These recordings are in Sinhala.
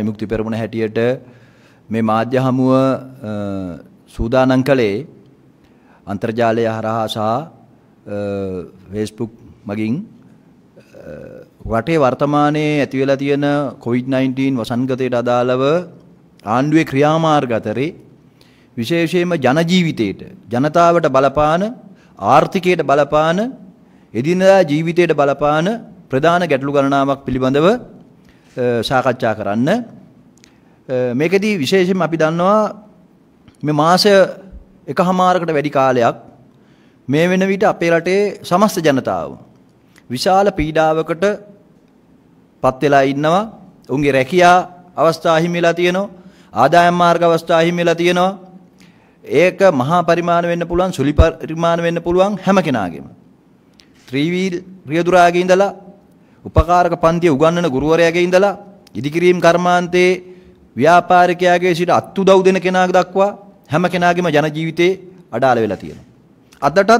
විමුක්ති පෙරමුණ හැටියට මේ මාධ්‍ය හමුව සූදානම් කළේ අන්තර්ජාලය හරහා සහ Facebook මගින් රටේ වර්තමානයේ ඇති වෙලා තියෙන COVID-19 වසංගතයට අදාළව ආණ්ඩුවේ ක්‍රියාමාර්ග අතරේ විශේෂයෙන්ම ජන ජීවිතයට ජනතාවට බලපාන ආර්ථිකයට බලපාන එදිනදා ජීවිතයට බලපාන ප්‍රධාන ගැටලු ගණනාවක් පිළිබඳව සාකච්ඡා කරන්න. මේකදී විශේෂයෙන් අපි දන්නවා මේ මාසය එකහමාරකට වැඩි කාලයක් මේ වෙන විට අපේ රටේ සමස්ත ජනතාව විශාල පීඩාවකට පත් වෙලා ඉන්නවා. උන්ගේ රැකියා අවස්ථා හිමිලා තියෙනවා. ආදායම් මාර්ග අවස්ථා හිමිලා තියෙනවා. ඒක මහා පරිමාණ වෙන්න පුළුවන් සුළි පරිමාණ වෙන්න පුළුවන් හැම කෙනාගේම. ත්‍රිවිල් රියදුරාගේ ඉඳලා උපකාරක පන්තිය උගන්වන ගුරුවරයාගේ ඉඳලා ඉදිකිරීම් කර්මාන්තයේ ව්‍යාපාරිකයාගේ සිට අත්උදව් දෙන කෙනා දක්වා හැම කෙනාගේම ජන ජීවිතේ අඩාල වෙලා තියෙනවා. අදටත්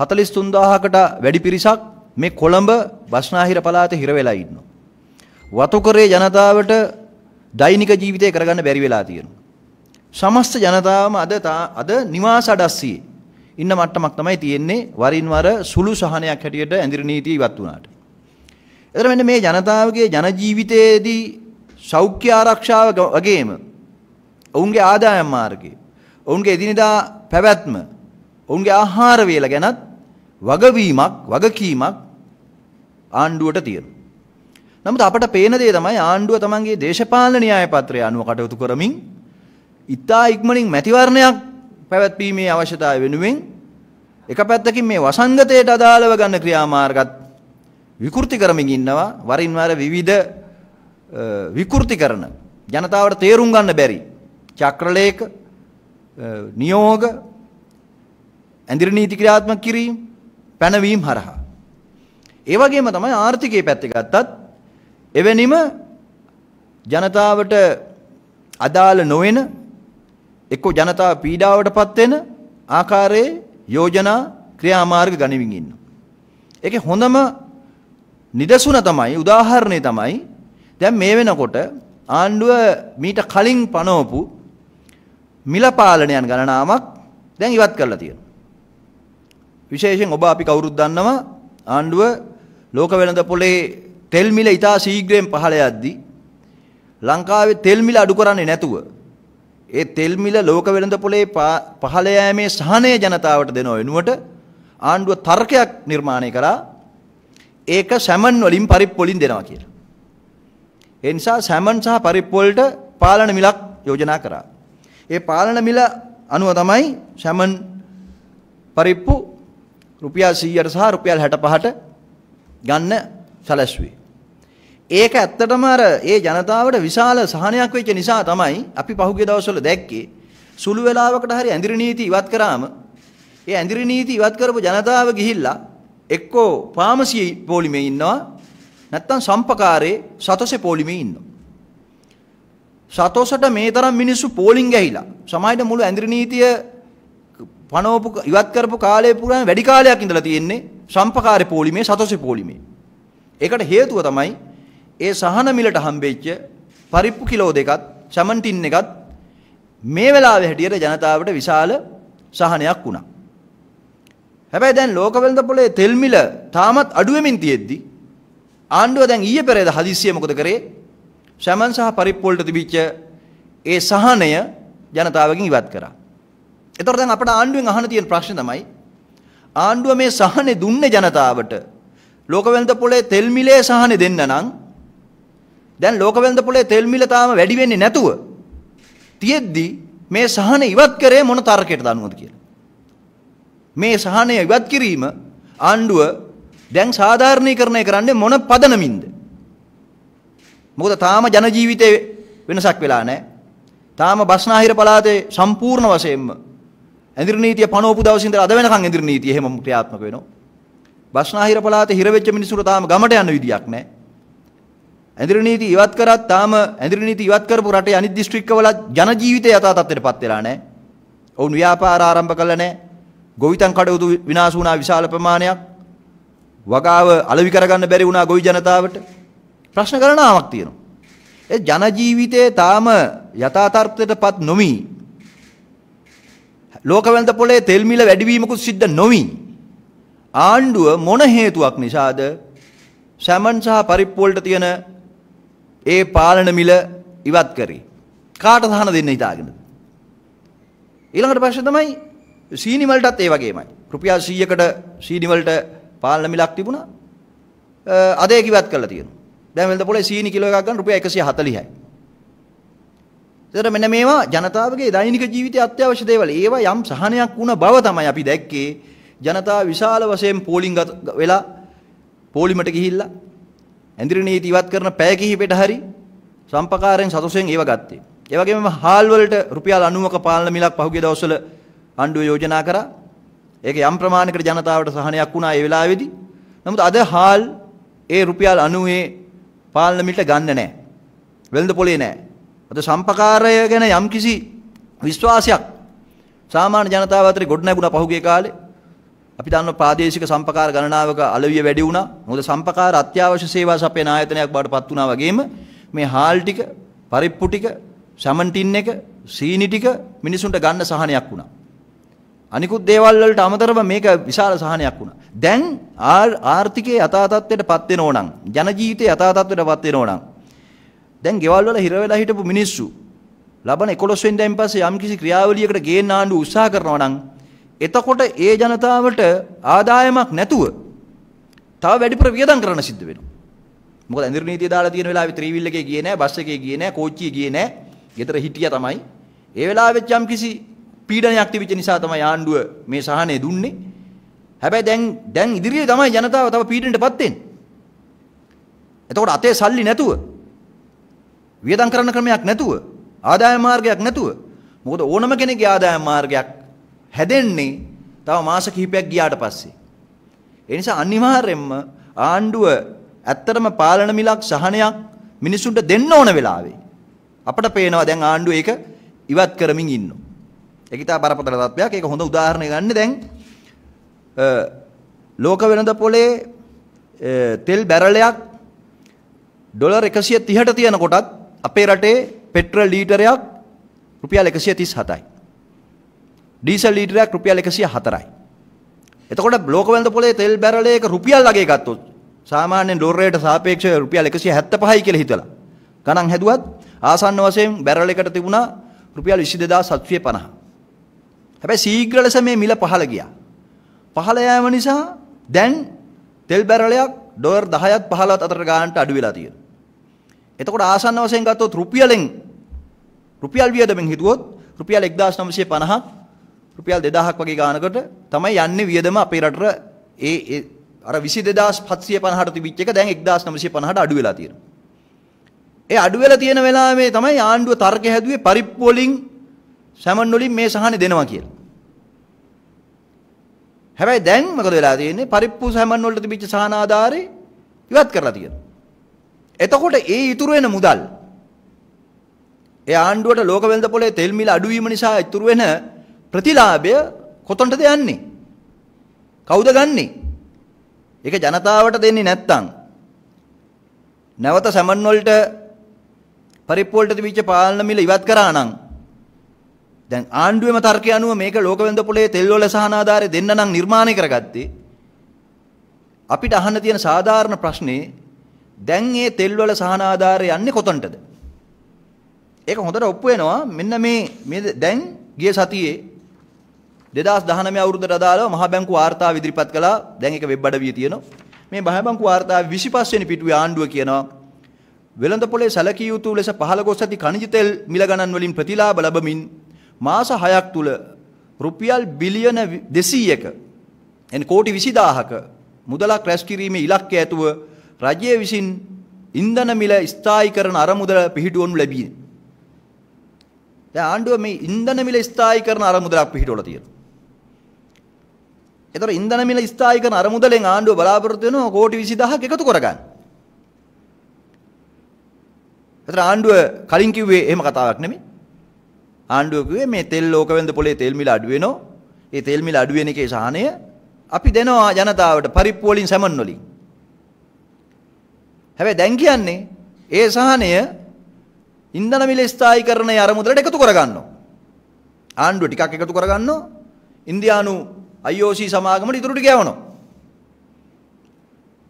43000කට වැඩි පිරිසක් මේ කොළඹ බස්නාහිර පළාතේ හිර වෙලා ඉන්නවා. වතුකරේ ජනතාවට දෛනික ජීවිතය කරගන්න බැරි වෙලා තියෙනවා. සමස්ත ජනතාවම අද අද නිවාස අඩස්සියේ ඉන්න මට්ටමක් තමයි තියෙන්නේ වරින් වර සුළු සහනයක් හැටියට ඇඳිරි නීතිය ඉවත් වුණාට. එතකොට මෙන්න මේ ජනතාවගේ ජන ජීවිතයේදී සෞඛ්‍ය ආරක්ෂාව වගේම ඔවුන්ගේ ආදායම් මාර්ගය, ඔවුන්ගේ එදිනෙදා පැවැත්ම, ඔවුන්ගේ ආහාර වේල ගැනත් වගවීමක්, වගකීමක් ආණ්ඩුවට තියෙනවා. නමුත් අපට පේන දේ තමයි ආණ්ඩුව තමන්ගේ දේශපාලන න්‍යාය පත්‍රය අනුව කටයුතු කරමින් ඉතා ඉක්මනින් මැතිවරණයක් පැවැත්වීමේ අවශ්‍යතාවය වෙනුවෙන් එක පැත්තකින් මේ වසංගතයට අදාළව ගන්න ක්‍රියාමාර්ගත් විකෘති කරමින් ඉන්නවා වරින් වර විවිධ විකෘති කරන ජනතාවට තේරුම් ගන්න බැරි චක්‍රලේඛ නියෝග ඇඳිරි නීති ක්‍රියාත්මක කිරීම පැනවීම හරහා ඒ වගේම තමයි ආර්ථිකයේ පැත්ත ගත්තත් එවැනිම ජනතාවට අදාළ නොවන එක්කෝ ජනතාව පීඩාවටපත් වෙන ආකාරයේ යෝජනා ක්‍රියාමාර්ග ගනිමින් ඉන්නවා. ඒකේ හොඳම නිදසුන තමයි උදාහරණය තමයි දැන් මේ වෙනකොට ආණ්ඩුව මීට කලින් පනවපු මිල පාලනයන් ගණනාවක් දැන් ඉවත් කරලා තියෙනවා. විශේෂයෙන් ඔබ අපි කවුරුත් දන්නවා ආණ්ඩුව ලෝක වෙළඳ පොලේ තෙල් මිල ඉතා ශීඝ්‍රයෙන් පහළ යද්දී ලංකාවේ තෙල් මිල අඩු කරන්නේ නැතුව ඒ තෙල් මිල ලෝක වෙළඳ පොලේ පහළ යෑමේ සහනය ජනතාවට දෙනව වෙනුවට ආණ්ඩුව තර්කයක් නිර්මාණය කරා ඒක සැමන් වලින් පරිප්පු වලින් දෙනවා කියලා. ඒ නිසා සැමන් සහ පරිප්පු වලට පාලන මිලක් යෝජනා කරා. ඒ පාලන මිල අනුව තමයි සැමන් පරිප්පු රුපියල් 100ට සහ රුපියල් 65ට ගන්න සැලැස්වේ. ඒක ඇත්තටම අර ඒ ජනතාවට විශාල සහනයක් වෙච්ච නිසා තමයි අපි පහුගිය දවස්වල දැක්කේ සුළු වේලාවකට හරි ඇඳිරි නීති ඉවත් කරාම ඒ ඇඳිරි නීති ඉවත් කරපු ජනතාව ගිහිල්ලා එක්කෝ ෆාමසි පොලිමේ ඉන්නවා නැත්තම් සම්පකාරේ සතොසේ පොලිමේ ඉන්නවා. සතොසට මේ තරම් මිනිස්සු පෝලිං ගැහිලා සමාජයේ මුළු ඇඳිරි නීතිය පනවපු ඉවත් කරපු කාලය පුරාම වැඩි කාලයක් ඉඳලා තියෙන්නේ සම්පකාරේ පොලිමේ සතොසේ පොලිමේ. ඒකට හේතුව තමයි ඒ සහන මිලට හම්බෙච්ච පරිප්පු කිලෝ දෙකත් සමන් ටින් එකත් මේ වෙලාවේ හැටියට ජනතාවට විශාල සහනයක් වුණා. හැබැයි දැන් ලෝක වෙළඳපොලේ තෙල් මිල තාමත් අඩු වෙමින් තියෙද්දි ආණ්ඩුව දැන් ඊයේ පෙරේද හදිස්සිය මොකද කරේ? ශමන් සහ පරිප්පු වලට තිබිච්ච ඒ සහනය ජනතාවගෙන් ඉවත් කරා. එතකොට දැන් අපිට ආණ්ඩුවෙන් අහන්න තියෙන ප්‍රශ්නේ තමයි ආණ්ඩුව මේ සහනේ දුන්නේ ජනතාවට ලෝක වෙළඳපොලේ තෙල් මිලේ සහනේ දෙන්න නම් දැන් ලෝක වෙළඳපොලේ තෙල් මිල තාම වැඩි වෙන්නේ නැතුව තියෙද්දි මේ සහන ඉවත් කරේ මොන තර්කයටද අනුවද කියලා. මේ සහනය ඉවත් කිරීම ආණ්ඩුව දැන් සාධාරණීකරණය කරන්නේ මොන පදනමින්ද? මොකද තාම ජන ජීවිතේ වෙනසක් වෙලා නැහැ. තාම බස්නාහිර පළාතේ සම්පූර්ණ වශයෙන්ම ඇඳිරි නීතිය පනෝපු දවසේ ඉඳලා අද වෙනකන් ඇඳිරි නීතිය එහෙම ක්‍රියාත්මක වෙනවා. බස්නාහිර පළාතේ හිර වෙච්ච මිනිස්සුන්ට තාම ගමට යන්න විදියක් නැහැ. ඇඳිරි නීති ඉවත් කරත් තාම ඇඳිරි නීති ඉවත් කරපු රටේ අනිත් දිස්ත්‍රික්කවල ජන ජීවිතය යථා තත්ත්වයටපත් වෙලා නැහැ. ඔවුන් ව්‍යාපාර ආරම්භ කළා නැහැ. ගොවිතන් කඩයුතු විනාශ වුණා විශාල ප්‍රමාණයක්. වගාව අලෙවි කරගන්න බැරි වුණා ගොවි ජනතාවට. ප්‍රශ්න ගණනාවක් තියෙනවා. ඒ ජන ජීවිතයේ තාම යථාර්ථයටපත් නොමි. ලෝකවලඳ පොලේ තෙල් මිල වැඩිවීමකුත් සිද්ධ නොමි. ආණ්ඩුව මොන හේතුවක් නිසාද සැමන් සහ පරිප්පු වලට තියෙන ඒ පාලන මිල ඉවත් කරේ? කාට තහන දෙන්න හිතාගෙනද? ඊළඟට ප්‍රශ්නේ තමයි සීනි වලටත් ඒ වගේමයි. රුපියල් 100කට සීනි වලට පාලන මිලක් තිබුණා. අද ඒක ඉවත් කරලා තියෙනවා. දැන් වෙළඳපොලේ සීනි කිලෝ එකක් ගන්න රුපියල් 140යි. ඒතර මෙන්න මේවා ජනතාවගේ දෛනික ජීවිතයේ අත්‍යවශ්‍ය දේවල්. ඒවා යම් සහනයක් වුණ බව තමයි අපි දැක්කේ. ජනතාව විශාල වශයෙන් පෝලිං වෙලා පෝලිමට ගිහිල්ලා ඇඳිරි නීති ඉවත් කරන පැය කිහිපෙට හරි සම්පකාරයෙන් සතුටෙන් ඒව ගත්තේ. ඒ වගේම හාල් වලට රුපියල් 90ක පාලන මිලක් පහුගිය දවස්වල ආණ්ඩුව යෝජනා කරා. ඒක යම් ප්‍රමාණයකට ජනතාවට සහනයක් වුණා ඒ වෙලාවේදී. නමුත් අද හාල් ඒ රුපියල් 90 පාර්ලිමේන්තුවට ගන්න නැහැ. වෙළඳ පොලේ නැහැ. අද සම්පකාරය ගැන යම්කිසි විශ්වාසයක් සාමාන්‍ය ජනතාව අතරේ ගොඩ නැගුණා පහුගිය කාලේ. අපි දන්න ප්‍රාදේශික සම්පකාර ගණනාවක අලවිය වැඩි වුණා. මොකද සම්පකාර අත්‍යවශ්‍ය සේවා සපයන ආයතනයක් බවට පත් වුණා වගේම මේ හාල් ටික, පරිප්පු ටික, සමන් ටින් එක, සීනි ටික මිනිසුන්ට ගන්න සහනයක් වුණා. අනිකුත් දේවල් වලට අමතරව මේක විශාල සහනයක් වුණා. දැන් ආර්ථිකයේ යථා තත්ත්වයටපත් වෙනෝ නම් ජන ජීවිතයේ යථා තත්ත්වයටපත් වෙනෝ නම් දැන් ගෙවල් වල හිර වෙලා හිටපු මිනිස්සු ලබන 11 වෙනිදායින් පස්සේ යම්කිසි ක්‍රියාවලියකට ගේන්න ආණ්ඩු උත්සාහ කරනවා නම් එතකොට ඒ ජනතාවට ආදායමක් නැතුව තව වැඩිපුර වියදම් කරන්න සිද්ධ වෙනවා. මොකද ඇඳුරු නීතිය දාලා තියෙන වෙලාවේ ත්‍රිවිල් එකේ ගියේ නැහැ, බස් එකේ ගියේ නැහැ, කෝච්චියේ ගියේ නැහැ. ගෙදර හිටියා තමයි. ඒ වෙලාවෙත් යම්කිසි පීඩනයක් තිබිච්ච නිසා තමයි ආණ්ඩුව මේ සහනය දුන්නේ. හැබැයි දැන් දැන් ඉදිරියේ තමයි ජනතාව තව පීඩනයටපත් වෙන්නේ. එතකොට අතේ සල්ලි නැතුව වියදම් කරන්න ක්‍රමයක් නැතුව ආදායම් මාර්ගයක් නැතුව මොකද ඕනම කෙනෙක්ගේ ආදායම් මාර්ගයක් හැදෙන්නේ තව මාස කිහිපයක් ගියාට පස්සේ. ඒ නිසා අනිවාර්යයෙන්ම ආණ්ඩුව ඇත්තටම පාලන මිලක් සහනයක් මිනිසුන්ට දෙන්න ඕන වෙලාවේ අපිට පේනවා දැන් ආණ්ඩුව ඒක ඉවත් කරමින් ඉන්නවා. ඒකිතා බරපතල තත්ත්වයක්. ඒක හොඳ උදාහරණයක් ගන්න දැන් ලෝක වෙළඳ පොලේ තෙල් බැරලයක් ඩොලර් 130ට තියෙන කොටත් අපේ රටේ පෙට්‍රල් ලීටරයක් රුපියල් 137යි. ඩීසල් ලීටරයක් රුපියල් 104යි. එතකොට ලෝක වෙළඳ පොලේ තෙල් බැරලයක රුපියල් වගේ ගත්තොත් සාමාන්‍යයෙන් ඩොලරයට සාපේක්ෂව රුපියල් 175යි කියලා හිතලා ගණන් හැදුවත් ආසන්න වශයෙන් බැරල් එකට තිබුණා රුපියල් 22750. හැබැයි ශීඝ්‍ර ලෙස මේ මිල පහළ ගියා. පහළ යෑම නිසා දැන් තෙල් බැරලයක් ඩොලර් 10ත් 15ත් අතර ගානට අඩු වෙලා තියෙනවා. එතකොට ආසන්න වශයෙන් ගත්තොත් රුපියලෙන් රුපියල් වියදමෙන් හිතුවොත් රුපියල් 1950ක් රුපියල් 2000ක් වගේ ගානකට තමයි යන්නේ වියදම අපේ රටට ඒ ඒ අර 22750ට තිබිච්ච එක දැන් 1950ට අඩු වෙලා තියෙනවා. ඒ අඩු වෙලා තියෙන වෙලාවේ තමයි ආණ්ඩුව තර්ක හැදුවේ පරිප්පු වලින් සැමන් වලින් මේ සහනේ දෙනවා කියලා. හැබැයි දැන් මොකද වෙලා තියෙන්නේ? පරිප්පු සැමන් වලට තිබිච්ච සහන ආධාරේ ඉවත් කරලා තියෙනවා. එතකොට ඒ ඉතුරු වෙන මුදල් ඒ ආණ්ඩුවට ලෝක වෙළඳ පොලේ තෙල් මිල අඩු වීම නිසා ඉතුරු වෙන ප්‍රතිලාභය කොතනටද යන්නේ? කවුද ගන්නෙ? ඒක ජනතාවට දෙන්නේ නැත්තම් නැවත සැමන් වලට පරිප්පු වලට තිබිච්ච පාලන මිල ඉවත් කරා නම් දැන් ආණ්ඩුවේම තර්කය අනුව මේක ලෝකවැන්ද පොලේ තෙල්වල සහනාධාරය දෙන්න නම් නිර්මාණය කරගත්තේ අපිට අහන්න තියෙන සාධාරණ ප්‍රශ්නේ දැන් මේ තෙල්වල සහනාධාරය යන්නේ කොතනටද? ඒක හොඳට ඔප්පු වෙනවා මෙන්න මේ මේ දැන් ගිය සතියේ 2019 අවුරුද්දට අදාළව මහා බැංකු වාර්තාව ඉදිරිපත් කළා. දැන් ඒක වෙබ් අඩවියේ තියෙනවා. මේ මහා බැංකු වාර්තාවේ 25 වෙනි පිටුවේ ආණ්ඩුව කියනවා වෙළඳ පොලේ සැලකිය යුතු ලෙස පහළ ගොස් ඇති කණිජ තෙල් මිල ගණන් වලින් ප්‍රතිලාභ ලැබමින් මාස 6ක් තුල රුපියල් බිලියන 200ක එන කෝටි 20000ක මුදලක් රැස් කිරීමේ ඉලක්කය ඇතුව රජය විසින් ඉන්ධන මිල ස්ථායි කරන අරමුදල පිහිටුවනු ලැබියේ. දැන් ආණ්ඩුව මේ ඉන්ධන මිල ස්ථායි කරන අරමුදලක් පිහිටවලා තියෙනවා. එතකොට ඉන්ධන මිල ස්ථායි කරන අරමුදලෙන් ආණ්ඩුව බලාපොරොත්තු වෙනවා කෝටි 20000ක් එකතු කරගන්න. එතන ආණ්ඩුව කලින් කිව්වේ එහෙම කතාවක් නෙමෙයි. ආණ්ඩුව කිව්වේ මේ තෙල් ලෝකවැන්ද පොලේ තෙල් මිල අඩු වෙනවා. ඒ තෙල් මිල අඩු වෙන එකේ සාහනය අපි දෙනවා ජනතාවට පරිප්පු වලින් සැමන් වලින්. හැබැයි දැන් කියන්නේ ඒ සාහනය ඉන්ධන මිල ස්ථායි කරන අරමුදලට එකතු කරගන්නවා. ආණ්ඩුව ටිකක් එකතු කරගන්නවා. ඉන්දියානු IOC සමාගමට ඉතුරු ටික යවනවා.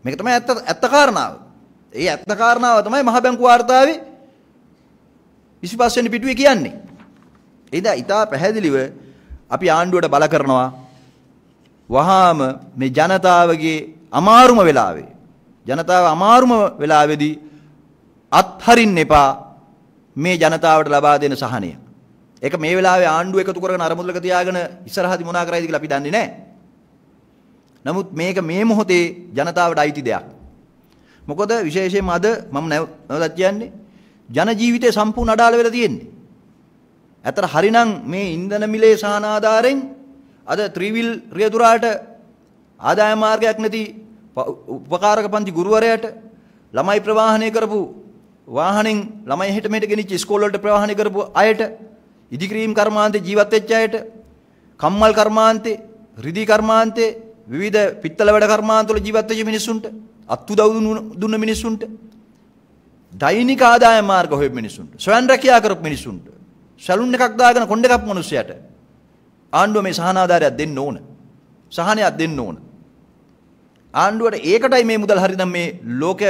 මේක තමයි ඇත්ත ඇත්ත කාරණාව. ඒ ඇත්ත කාරණාව තමයි මහ බැංකු වාර්තාවේ 25 වෙනි පිටුවේ කියන්නේ. එදා ඉතා පැහැදිලිව අපි ආණ්ඩුවට බල කරනවා වහාම මේ ජනතාවගේ අමාරුම වෙලාවේ ජනතාව අමාරුම වෙලාවේදී අත්හරින්න එපා මේ ජනතාවට ලබා දෙන සහනය. ඒක මේ වෙලාවේ ආණ්ඩුව එකතු කරගෙන අරමුදලක තියාගෙන ඉස්සරහදී මොනා කරයිද කියලා අපි දන්නේ නැහැ. නමුත් මේක මේ මොහොතේ ජනතාවට අයිති දෙයක්. මොකද විශේෂයෙන්ම අද මම නැවතත් කියන්නේ ජන ජීවිතේ සම්පූර්ණ අඩාල වෙලා තියෙන්නේ. ඇතර හරිනම් මේ ඉන්ධන මිලේ සහනාධාරයෙන් අද ත්‍රිවිල් රියදුරාට ආදාය මාර්ගයක් නැති උපකාරක පන්ති ගුරුවරයාට ළමයි ප්‍රවාහනය කරපු වාහනෙන් ළමයි හෙට මෙහෙට ගෙනිච්ච ස්කෝල් වලට ප්‍රවාහනය කරපු අයට ඉදිකිරීම් කර්මාන්තේ ජීවත් වෙච්ච අයට කම්මල් කර්මාන්තේ රිදී කර්මාන්තේ විවිධ පිත්තල වැඩ කර්මාන්ත වල ජීවත් වෙච්ච මිනිස්සුන්ට අත්තු දවුදු දුන්න මිනිස්සුන්ට දෛනික ආදාය මාර්ග හොයපු මිනිස්සුන්ට සොයන් රැකියා කරපු මිනිස්සුන්ට සැලුන් එකක් දාගෙන කොණ්ඩ එකක් මිනිස්සයාට ආණ්ඩුව මේ සහනාධාරයක් දෙන්න ඕන. සහනයක් දෙන්න ඕන. ආණ්ඩුවට ඒකටයි මේ මුදල් හරිනම් මේ ලෝක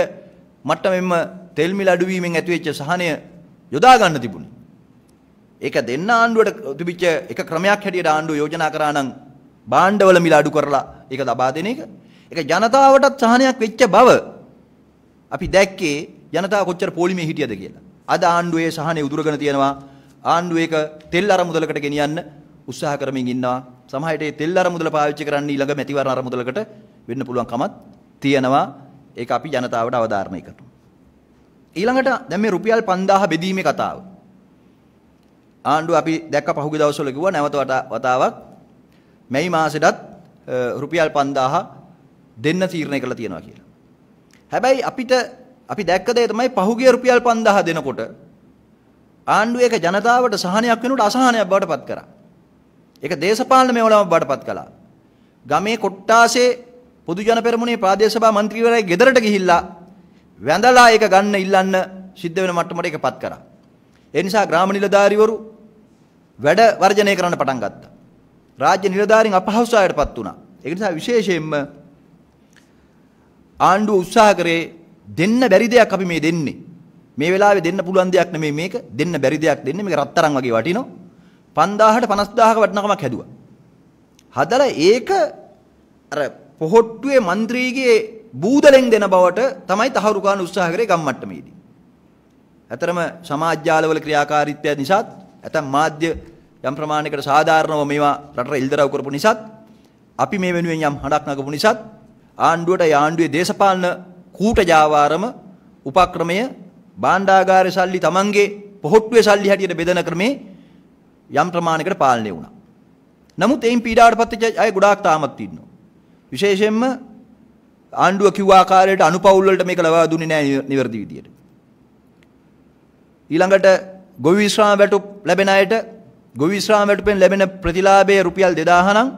මට්ටමෙම තෙල් මිල අඩුවීමෙන් ඇතිවෙච්ච සහනය යොදා ගන්න තිබුණේ. ඒක දෙන්න ආණ්ඩුවට තිබිච්ච එක ක්‍රමයක් හැටියට ආණ්ඩුව යෝජනා කරා නම් භාණ්ඩවල මිල අඩු කරලා ඒක ලබා දෙන එක. ඒක ජනතාවටත් සහනයක් වෙච්ච බව අපි දැක්කේ ජනතාව කොච්චර පොලිමේ හිටියද කියලා. අද ආණ්ඩුවේ සහනය උදුරගෙන තියෙනවා ආණ්ඩුව ඒක තෙල් අරමුදලකට ගෙනියන්න උත්සාහ කරමින් ඉන්නවා. සමහරට ඒ තෙල් අරමුදල පාවිච්චි කරන්න ඊළඟ මැතිවරණ අරමුදලකට වෙන්න පුළුවන් කමක් තියෙනවා. ඒක අපි ජනතාවට අවධාරණය කරනවා. ඊළඟට දැන් මේ රුපියල් 5000 බෙදීමේ කතාව. ආණ්ඩුව අපි දැක්ක පහුගිය දවස්වල කිව්වා නැවත වතාවක් මැයි මාසෙටත් රුපියල් 5000 දෙන්න තීරණය කළා තියෙනවා කියලා. හැබැයි අපිට අපි දැක්ක දේ තමයි පහුගිය රුපියල් 5000 දෙනකොට ආණ්ඩුව ඒක ජනතාවට සහනයක් වෙනුවට අසහනයක් බවට පත් කරා. ඒක දේශපාලනමය වලම බවට පත් කළා. ගමේ කොට්ටාසේ පොදු ජන පෙරමුණේ ප්‍රාදේශ සභා මන්ත්‍රීවරයෙක් ගෙදරට ගිහිල්ලා වැඳලා ඒක ගන්න ඉල්ලන්න සිද්ධ වෙන මට්ටමට ඒක පත් කරා. ඒ නිසා ග්‍රාම නිලධාරිවරු වැඩ වර්ජනය කරන්න පටන් ගත්තා. රාජ්‍ය නිලධාරීන් අපහසුතාවයටපත් වුණා. ඒ නිසා විශේෂයෙන්ම ආණ්ඩුව උත්සාහ කරේ දෙන්න බැරි දෙයක් අපි මේ දෙන්නේ. මේ වෙලාවේ දෙන්න පුළුවන් දෙයක් නෙමෙයි මේක. දෙන්න බැරි දෙයක් දෙන්න මේක රත්තරන් වගේ වටිනවා. 5000ට 50000ක වටිනකමක් හැදුවා. හදලා ඒක අර පොහොට්ටුවේ മന്ത്രിගේ බූදලෙන් දෙන බවට තමයි තහවුරු කරන උත්සාහ කරේ ගම්මට්ටමේදී. ඇතරම සමාජ්‍යාලවල ක්‍රියාකාරීත්වය නිසා ඇතම් මාධ්‍ය යම් ප්‍රමාණයකට සාධාරණව මේවා රටට ඉල්දරව් කරපු නිසා අපි මේ වෙනුවෙන් යම් හඬක් නගපු නිසා ආණ්ඩුවට ආණ්ඩුවේ දේශපාලන කූට ජාවාරම උපක්‍රමය භාණ්ඩාගාරේ සල්ලි Tamange පොහොට්ටුවේ සල්ලි හැටියට බෙදන ක්‍රමේ යම් ප්‍රමාණයකට පාලනය වුණා. නමුත් එයින් පීඩාවටපත් වෙච්ච අය ගොඩාක් තාමත් ඉන්නවා. විශේෂයෙන්ම ආණ්ඩුව කිව්ව ආකාරයට අනුපවුල් වලට මේක ලබා දුන්නේ නැහැ නිවැරදි විදියට. ඊළඟට ගොවි විශ්‍රාම වැටුප් ලැබෙන අයට ගොවි විශ්‍රාම වැටුපෙන් ලැබෙන ප්‍රතිලාභය රුපියල් 2000 නම්